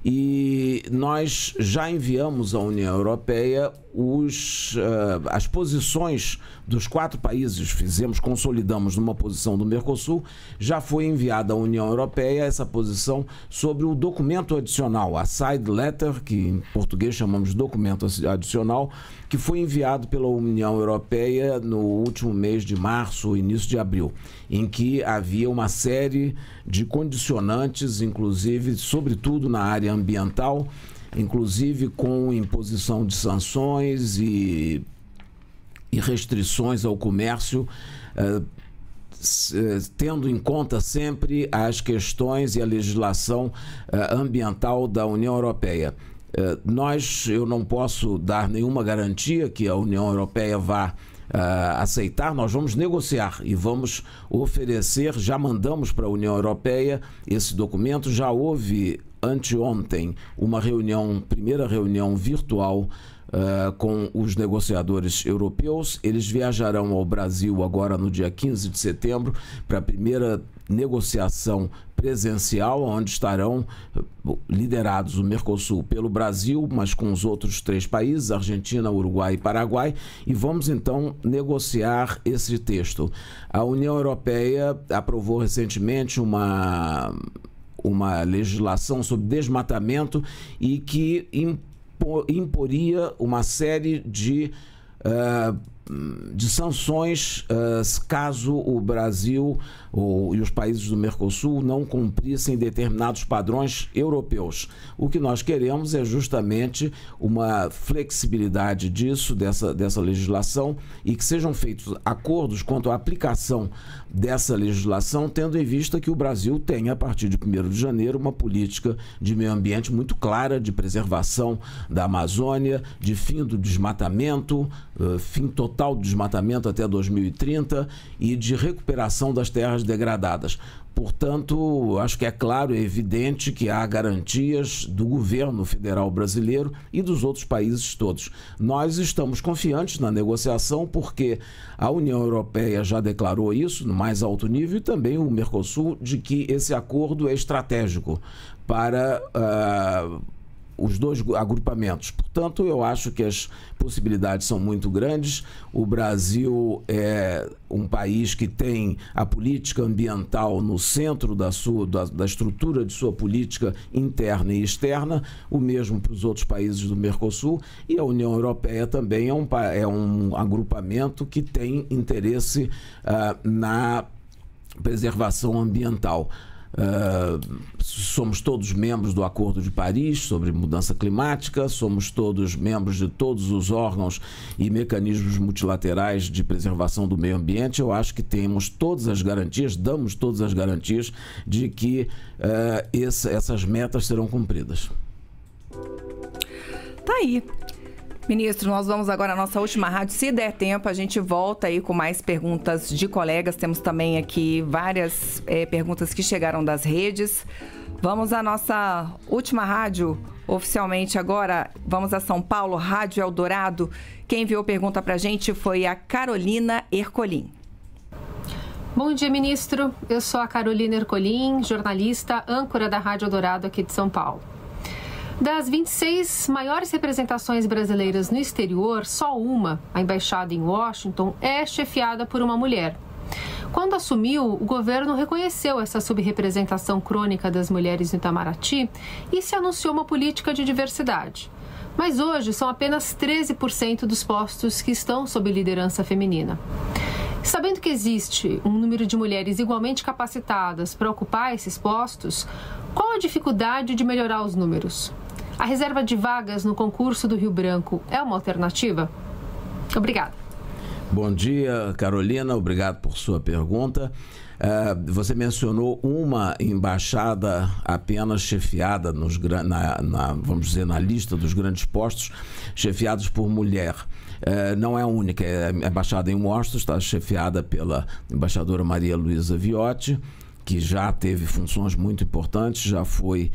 S2: e nós já enviamos à União Europeia os, uh, as posições dos quatro países, fizemos, consolidamos numa posição do Mercosul, já foi enviada à União Europeia essa posição sobre o documento adicional, a side letter, que em português chamamos de documento adicional, que foi enviado pela União Europeia no último mês de março, início de abril, em que havia uma série de condicionantes, inclusive, sobretudo na área ambiental, inclusive com imposição de sanções e e restrições ao comércio, eh, eh, tendo em conta sempre as questões e a legislação eh, ambiental da União Europeia. Nós, eu não posso dar nenhuma garantia que a União Europeia vá aceitar, nós vamos negociar e vamos oferecer. Já mandamos para a União Europeia esse documento, já houve anteontem uma reunião, primeira reunião virtual ah, com os negociadores europeus. Eles viajarão ao Brasil agora no dia 15 de setembro para a primeira negociação presencial, onde estarão ah, liderados o Mercosul pelo Brasil, mas com os outros três países, Argentina, Uruguai e Paraguai, e vamos então negociar esse texto. A União Europeia aprovou recentemente uma uma legislação sobre desmatamento e que imporia uma série de uh, de sanções uh, caso o Brasil ou, e os países do Mercosul não cumprissem determinados padrões europeus. O que nós queremos é justamente uma flexibilidade disso, dessa, dessa legislação, e que sejam feitos acordos quanto à aplicação dessa legislação, tendo em vista que o Brasil tem, a partir de 1 de janeiro, uma política de meio ambiente muito clara de preservação da Amazônia, de fim do desmatamento, uh, fim total total do desmatamento até 2030 e de recuperação das terras degradadas. Portanto, acho que é claro e é evidente que há garantias do governo federal brasileiro e dos outros países todos. Nós estamos confiantes na negociação porque a União Europeia já declarou isso no mais alto nível e também o Mercosul de que esse acordo é estratégico para uh, os dois agrupamentos. Portanto, eu acho que as possibilidades são muito grandes. O Brasil é um país que tem a política ambiental no centro da, sua, da, da estrutura de sua política interna e externa, o mesmo para os outros países do Mercosul, e a União Europeia também é um, é um agrupamento que tem interesse uh, na preservação ambiental. Ah, somos todos membros do Acordo de Paris sobre mudança climática, somos todos membros de todos os órgãos e mecanismos multilaterais de preservação do meio ambiente. Eu acho que temos todas as garantias, damos todas as garantias de que uh, esse, essas metas serão cumpridas.
S1: Tá aí. Ministro, nós vamos agora à nossa última rádio. Se der tempo, a gente volta aí com mais perguntas de colegas. Temos também aqui várias é, perguntas que chegaram das redes. Vamos à nossa última rádio oficialmente agora. Vamos a São Paulo, Rádio Eldorado. Quem enviou pergunta para a gente foi a Carolina Ercolim.
S3: Bom dia, ministro. Eu sou a Carolina Ercolim, jornalista, âncora da Rádio Dourado aqui de São Paulo. Das 26 maiores representações brasileiras no exterior, só uma, a embaixada em Washington, é chefiada por uma mulher. Quando assumiu, o governo reconheceu essa subrepresentação crônica das mulheres no Itamaraty e se anunciou uma política de diversidade. Mas hoje são apenas 13% dos postos que estão sob liderança feminina. Sabendo que existe um número de mulheres igualmente capacitadas para ocupar esses postos, qual a dificuldade de melhorar os números? A reserva de vagas no concurso do Rio Branco é uma alternativa? Obrigada.
S2: Bom dia, Carolina. Obrigado por sua pergunta. Uh, você mencionou uma embaixada apenas chefiada nos, na, na, vamos dizer, na lista dos grandes postos, chefiados por mulher. Uh, não é a única, é a embaixada em Mostra está chefiada pela embaixadora Maria Luísa Viotti, que já teve funções muito importantes, já foi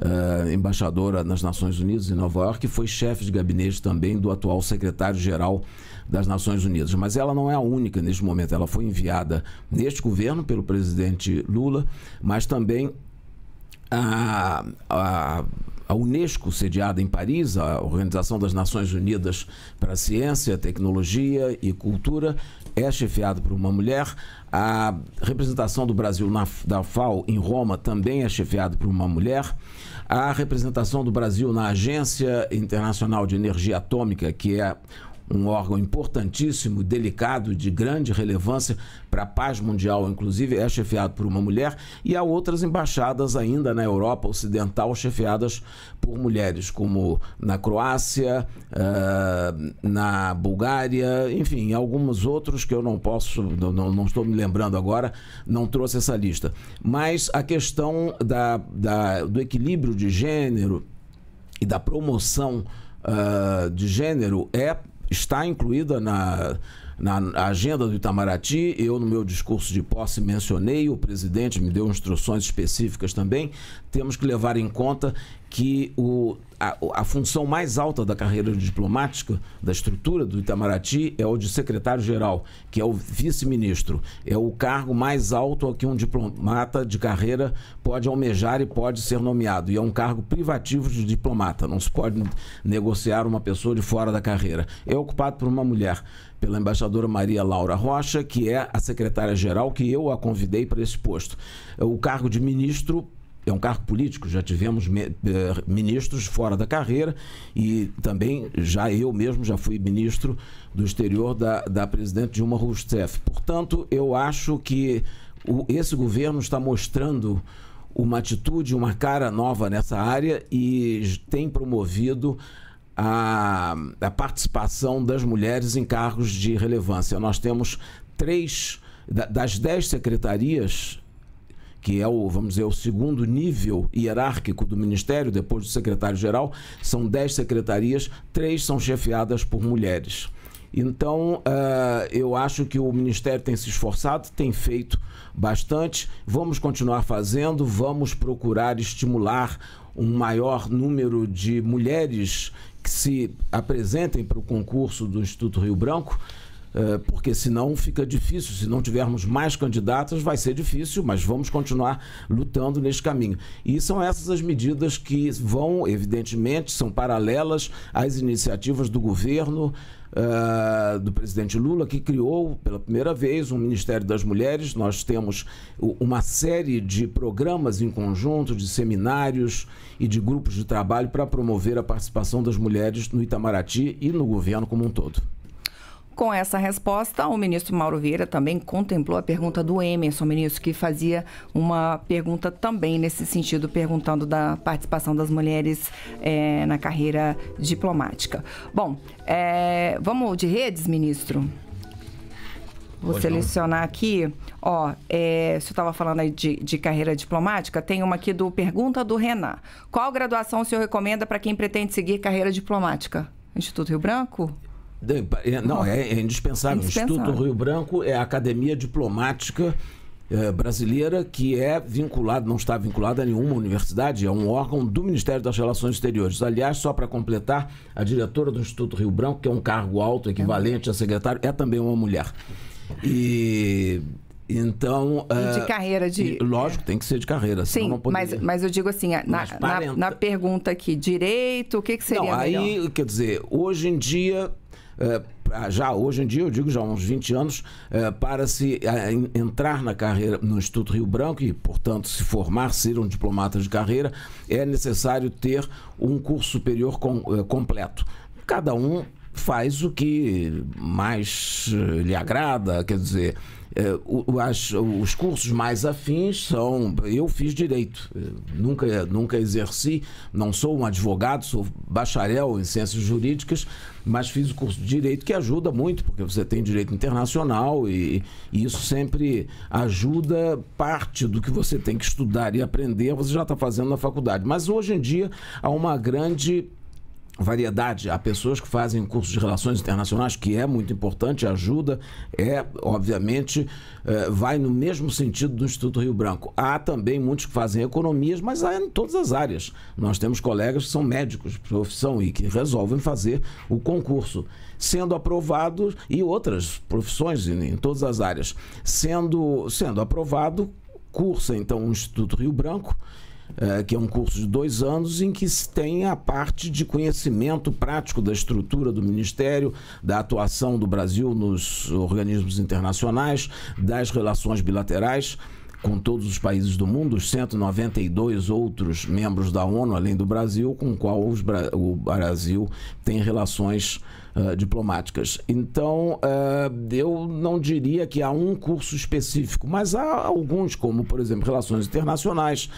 S2: uh, embaixadora nas Nações Unidas em Nova York e foi chefe de gabinete também do atual secretário-geral das Nações Unidas. Mas ela não é a única neste momento. Ela foi enviada neste governo pelo presidente Lula, mas também a, a a Unesco, sediada em Paris, a Organização das Nações Unidas para a Ciência, Tecnologia e Cultura, é chefiada por uma mulher. A representação do Brasil na da FAO em Roma também é chefiada por uma mulher. A representação do Brasil na Agência Internacional de Energia Atômica, que é um órgão importantíssimo, delicado, de grande relevância para a paz mundial, inclusive é chefiado por uma mulher, e há outras embaixadas ainda na Europa Ocidental chefiadas por mulheres, como na Croácia, eh, na Bulgária, enfim, alguns outros que eu não posso, não, não estou me lembrando agora, não trouxe essa lista. Mas a questão da, da do equilíbrio de gênero e da promoção Uh, de gênero é está incluída na na agenda do Itamaraty. Eu, no meu discurso de posse, mencionei, o presidente me deu instruções específicas também. Temos que levar em conta que o, a, a, função mais alta da carreira diplomática, da estrutura do Itamaraty, é o de secretário-geral, que é o vice-ministro. É o cargo mais alto a que um diplomata de carreira pode almejar e pode ser nomeado. E é um cargo privativo de diplomata. Não se pode negociar uma pessoa de fora da carreira. É ocupado por uma mulher pela embaixadora Maria Laura Rocha, que é a secretária-geral que eu a convidei para esse posto. O cargo de ministro é um cargo político, já tivemos eh, ministros fora da carreira e também já eu mesmo já fui ministro do exterior da, da presidente Dilma Rousseff. Portanto, eu acho que o, esse governo está mostrando uma atitude, uma cara nova nessa área e tem promovido a, a participação das mulheres em cargos de relevância. Nós temos três das dez secretarias que é o, vamos dizer, o segundo nível hierárquico do Ministério, depois do secretário-geral, são dez secretarias, três são chefiadas por mulheres. Então, uh, eu acho que o Ministério tem se esforçado, tem feito bastante, vamos continuar fazendo, vamos procurar estimular um maior número de mulheres que se apresentem para o concurso do Instituto Rio Branco, eh, porque senão fica difícil. Se não tivermos mais candidatas, vai ser difícil, mas vamos continuar lutando nesse caminho. E são essas as medidas que vão, evidentemente, são paralelas às iniciativas do governo uh, do presidente Lula, que criou pela primeira vez um Ministério das Mulheres. Nós temos uma série de programas em conjunto, de seminários e de grupos de trabalho para promover a participação das mulheres no Itamaraty e no governo como um todo.
S1: Com essa resposta, o ministro Mauro Vieira também contemplou a pergunta do Emerson, ministro, que fazia uma pergunta também nesse sentido, perguntando da participação das mulheres é, na carreira diplomática. Bom, é, vamos de redes, ministro? Vou selecionar aqui. Ó, é, eh, se estava falando aí de, de, carreira diplomática, tem uma aqui do Pergunta do Renan. Qual graduação o senhor recomenda para quem pretende seguir carreira diplomática? Instituto Rio Branco?
S2: É, não, é, é indispensável. É indispensável. Instituto Rio Branco é a academia diplomática é, brasileira que é vinculada, não está vinculada a nenhuma universidade, é um órgão do Ministério das Relações Exteriores. Aliás, só para completar, a diretora do Instituto Rio Branco, que é um cargo alto, equivalente é. a secretário, é também uma mulher. E então. E de é, carreira de. Lógico, tem que ser de carreira. Sim, mas,
S1: mas eu digo assim, na, na, na, pergunta aqui, direito, o que, que seria não, melhor? Aí,
S2: quer dizer, hoje em dia é, ah, já hoje em dia, eu digo já há uns 20 anos, é, para se é, entrar na carreira no Instituto Rio Branco e, portanto, se formar, ser um diplomata de carreira, é necessário ter um curso superior com, completo. Cada um faz o que mais eh, lhe agrada, quer dizer. Eh, as, os cursos mais afins são. Eu fiz direito, eh, nunca, nunca exerci, não sou um advogado, sou bacharel em ciências jurídicas, mas fiz o curso de direito, que ajuda muito, porque você tem direito internacional e, e isso sempre ajuda parte do que você tem que estudar e aprender, você já está fazendo na faculdade. Mas hoje em dia há uma grande variedade. Há pessoas que fazem cursos de relações internacionais, que é muito importante, ajuda, é, obviamente, é, vai no mesmo sentido do Instituto Rio Branco. Há também muitos que fazem economias, mas há em todas as áreas. Nós temos colegas que são médicos de profissão e que resolvem fazer o concurso, sendo aprovados, e outras profissões em, em todas as áreas, sendo, sendo aprovado, cursa então o Instituto Rio Branco é, que é um curso de dois anos em que se tem a parte de conhecimento prático da estrutura do Ministério, da atuação do Brasil nos organismos internacionais, das relações bilaterais com todos os países do mundo, os 192 outros membros da ONU, além do Brasil, com o qual Bra o Brasil tem relações uh, diplomáticas. Então, uh, eu não diria que há um curso específico, mas há alguns, como, por exemplo, Relações Internacionais,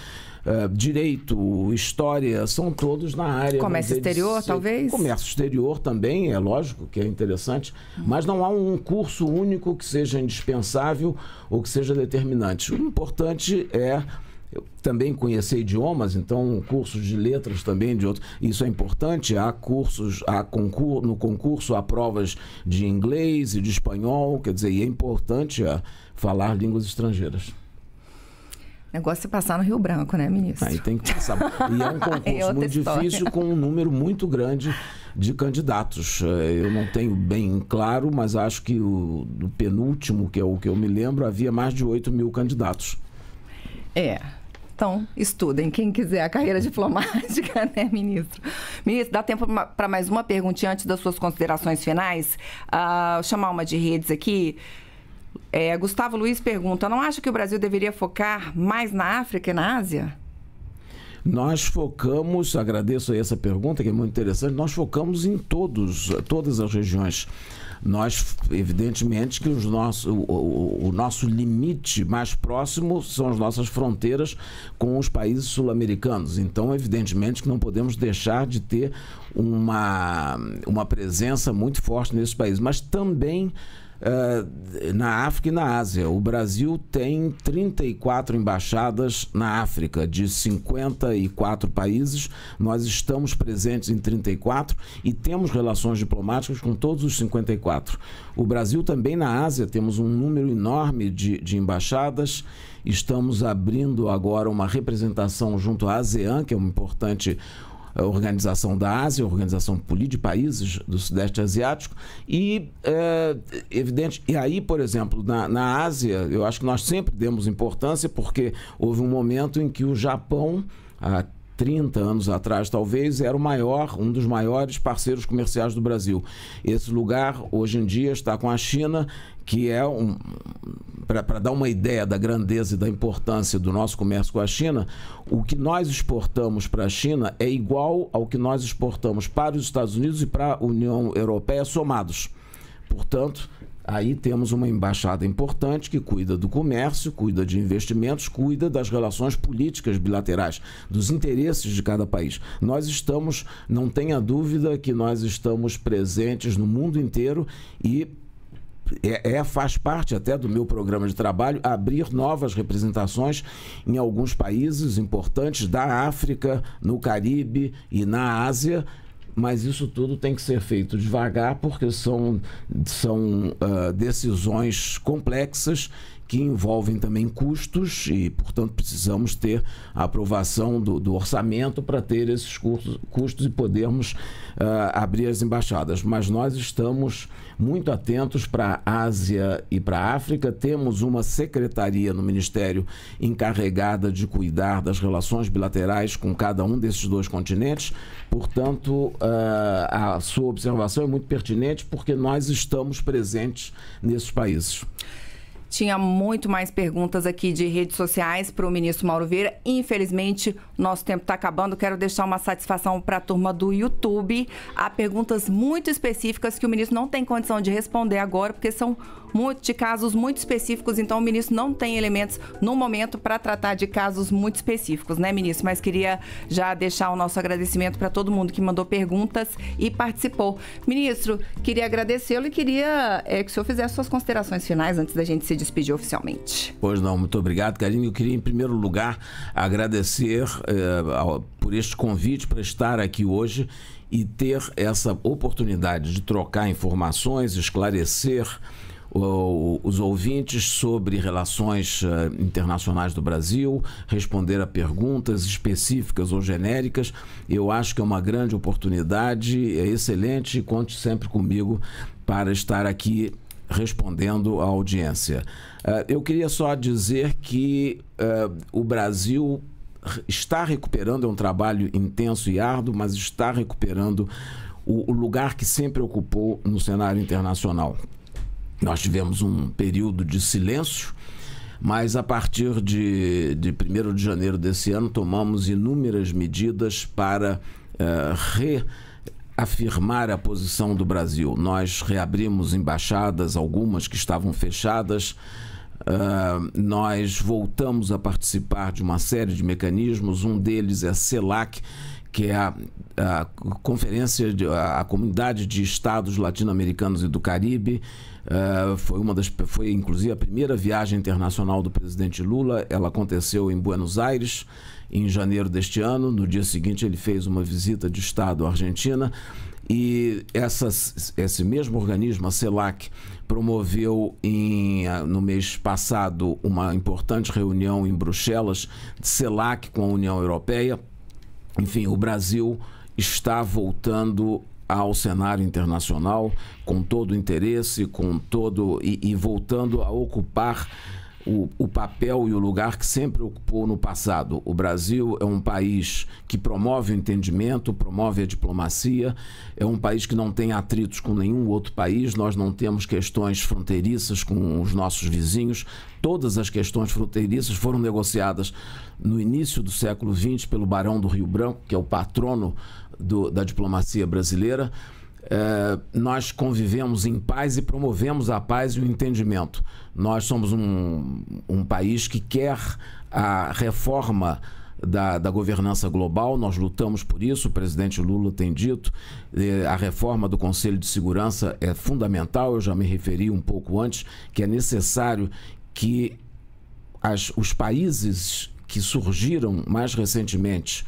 S2: é, direito, história, são todos na área. Comércio exterior, se... talvez? Comércio exterior também, é lógico que é interessante, hum. mas não há um curso único que seja indispensável ou que seja determinante. O importante é eu também conhecer idiomas, então cursos de letras também de outro, Isso é importante. Há cursos, há concurso, no concurso há provas de inglês e de espanhol, quer dizer, e é importante é, falar línguas estrangeiras.
S1: Negócio é passar no Rio Branco, né, ministro? Aí
S2: tem que passar. E é um concurso é muito difícil com um número muito grande de candidatos. É, eu não tenho bem claro, mas acho que o do penúltimo, que é o que eu me lembro, havia mais de 8 mil candidatos.
S1: É. Então, estudem, quem quiser a carreira diplomática, né, ministro? Ministro, dá tempo para mais uma perguntinha antes das suas considerações finais? Uh, chamar uma de redes aqui. É, Gustavo Luiz pergunta: não acha que o Brasil deveria focar mais na África e na Ásia?
S2: Nós focamos, agradeço essa pergunta que é muito interessante, nós focamos em todos, todas as regiões. Nós, evidentemente, que os nosso, o, o nosso limite mais próximo são as nossas fronteiras com os países sul-americanos. Então, evidentemente, que não podemos deixar de ter uma, uma presença muito forte nesses países. Mas também é, na África e na Ásia. O Brasil tem 34 embaixadas na África, de 54 países. Nós estamos presentes em 34 e temos relações diplomáticas com todos os 54. O Brasil também na Ásia temos um número enorme de, de embaixadas. Estamos abrindo agora uma representação junto à ASEAN, que é um importante Organização da Ásia, Organização Política de Países do Sudeste Asiático, e é, evidente, e aí, por exemplo, na, na Ásia, eu acho que nós sempre demos importância porque houve um momento em que o Japão, até 30 anos atrás, talvez, era o maior, um dos maiores parceiros comerciais do Brasil. Esse lugar, hoje em dia, está com a China, que é um. Para dar uma ideia da grandeza e da importância do nosso comércio com a China, o que nós exportamos para a China é igual ao que nós exportamos para os Estados Unidos e para a União Europeia somados. Portanto, Aí temos uma embaixada importante que cuida do comércio, cuida de investimentos, cuida das relações políticas bilaterais, dos interesses de cada país. Nós estamos, não tenha dúvida que nós estamos presentes no mundo inteiro e é, é, faz parte até do meu programa de trabalho abrir novas representações em alguns países importantes da África, no Caribe e na Ásia mas isso tudo tem que ser feito devagar, porque são, são uh, decisões complexas que envolvem também custos e, portanto, precisamos ter a aprovação do, do orçamento para ter esses custos, custos e podermos uh, abrir as embaixadas. Mas nós estamos muito atentos para a Ásia e para a África. Temos uma secretaria no Ministério encarregada de cuidar das relações bilaterais com cada um desses dois continentes. Portanto, uh, a sua observação é muito pertinente porque nós estamos presentes nesses países.
S1: Tinha muito mais perguntas aqui de redes sociais para o ministro Mauro Vieira. Infelizmente, nosso tempo está acabando. Quero deixar uma satisfação para a turma do YouTube. Há perguntas muito específicas que o ministro não tem condição de responder agora, porque são muito, de casos muito específicos, então o ministro não tem elementos no momento para tratar de casos muito específicos, né, ministro? Mas queria já deixar o nosso agradecimento para todo mundo que mandou perguntas e participou. Ministro, queria agradecê-lo e queria é, que o senhor fizesse suas considerações finais antes da gente se despedir oficialmente.
S2: Pois não, muito obrigado, Karine. Eu queria, em primeiro lugar, agradecer eh, ao, por este convite para estar aqui hoje e ter essa oportunidade de trocar informações, esclarecer os ouvintes sobre relações eh, internacionais do Brasil, responder a perguntas específicas ou genéricas. Eu acho que é uma grande oportunidade, é excelente. Conte sempre comigo para estar aqui respondendo à audiência. Eh, eu queria só dizer que eh, o Brasil está recuperando, é um trabalho intenso e árduo, mas está recuperando o lugar que sempre ocupou no cenário internacional. Nós tivemos um período de silêncio, mas a partir de, de 1 de janeiro desse ano, tomamos inúmeras medidas para uh, reafirmar a posição do Brasil. Nós reabrimos embaixadas, algumas que estavam fechadas. Uh, nós voltamos a participar de uma série de mecanismos, um deles é a CELAC, que é a, a Conferência, de, a, a Comunidade de Estados Latino-Americanos e do Caribe, eh, foi uma das foi inclusive a primeira viagem internacional do presidente Lula. Ela aconteceu em Buenos Aires em janeiro deste ano. No dia seguinte ele fez uma visita de estado à Argentina e essas, esse mesmo organismo, a CELAC, promoveu em, eh, no mês passado uma importante reunião em Bruxelas de CELAC com a União Europeia. Enfim, o Brasil está voltando ao cenário internacional com todo o interesse, com todo e, e voltando a ocupar o, o papel e o lugar que sempre ocupou no passado. O Brasil é um país que promove o entendimento, promove a diplomacia, é um país que não tem atritos com nenhum outro país, nós não temos questões fronteiriças com os nossos vizinhos. Todas as questões fronteiriças foram negociadas no início do século XX pelo Barão do Rio Branco, que é o patrono do, da diplomacia brasileira. Eh, nós convivemos em paz e promovemos a paz e o entendimento. Nós somos um, um país que quer a reforma da, da, governança global, nós lutamos por isso, o presidente Lula tem dito. Eh, a reforma do Conselho de Segurança é fundamental, eu já me referi um pouco antes, que é necessário que as, os países que surgiram mais recentemente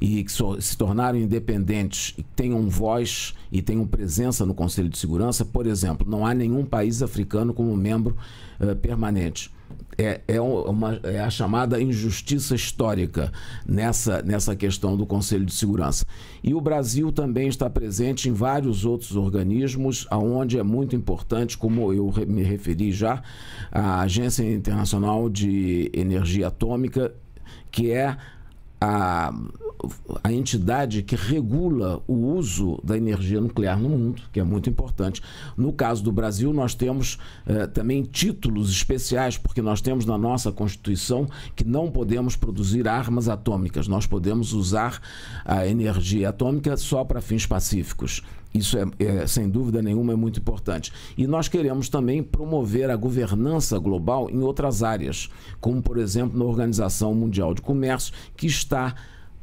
S2: e que so, se tornaram independentes e tenham voz e tenham presença no Conselho de Segurança, por exemplo, não há nenhum país africano como membro uh, permanente. É, é, é, uma, é, a chamada injustiça histórica nessa, nessa questão do Conselho de Segurança. E o Brasil também está presente em vários outros organismos, aonde é muito importante, como eu me referi já, a Agência Internacional de Energia Atômica, que é a a entidade que regula o uso da energia nuclear no mundo, que é muito importante. No caso do Brasil, nós temos eh, também títulos especiais, porque nós temos na nossa Constituição que não podemos produzir armas atômicas, nós podemos usar a energia atômica só para fins pacíficos. Isso é, é, sem dúvida nenhuma, é muito importante. E nós queremos também promover a governança global em outras áreas, como, por exemplo, na Organização Mundial de Comércio, que está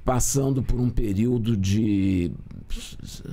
S2: passando por um período de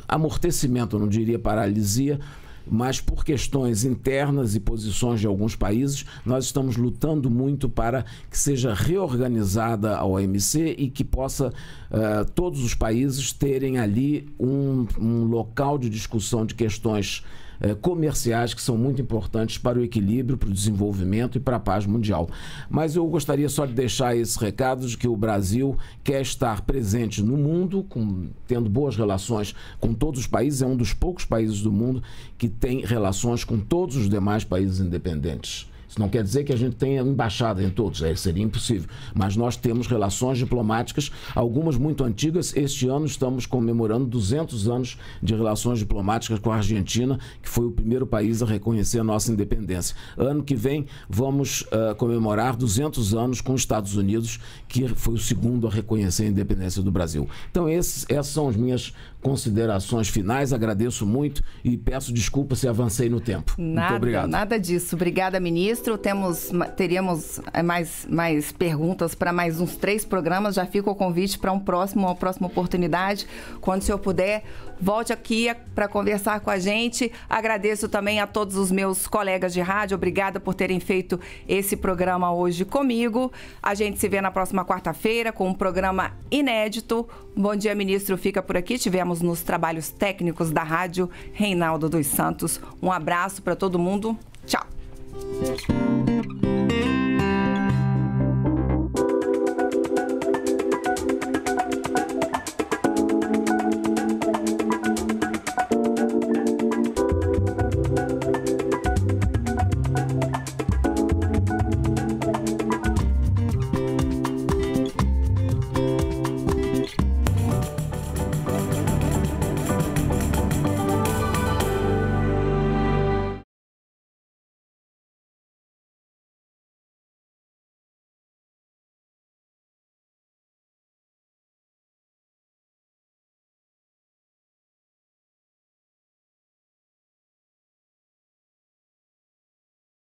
S2: amortecimento, não diria paralisia, mas por questões internas e posições de alguns países, nós estamos lutando muito para que seja reorganizada a OMC e que possa uh, todos os países terem ali um, um local de discussão de questões eh, comerciais que são muito importantes para o equilíbrio, para o desenvolvimento e para a paz mundial. Mas eu gostaria só de deixar esse recado de que o Brasil quer estar presente no mundo, com, tendo boas relações com todos os países, é um dos poucos países do mundo que tem relações com todos os demais países independentes. Isso não quer dizer que a gente tenha embaixada em todos, é, seria impossível. Mas nós temos relações diplomáticas, algumas muito antigas. Este ano estamos comemorando 200 anos de relações diplomáticas com a Argentina, que foi o primeiro país a reconhecer a nossa independência. Ano que vem vamos uh, comemorar 200 anos com os Estados Unidos, que foi o segundo a reconhecer a independência do Brasil. Então, esses, essas são as minhas considerações finais. Agradeço muito e peço desculpa se avancei no tempo. Nada, muito obrigado. Nada
S1: disso. Obrigada, ministro. Temos, teríamos eh, mais, mais perguntas para mais uns três programas. Já fica o convite para um próximo, uma próxima oportunidade. Quando o senhor puder, volte aqui para conversar com a gente. Agradeço também a todos os meus colegas de rádio. Obrigada por terem feito esse programa hoje comigo. A gente se vê na próxima quarta-feira com um programa inédito. Bom dia, ministro. Fica por aqui. Tivemos nos trabalhos técnicos da rádio Reinaldo dos Santos. Um abraço para todo mundo. Tchau.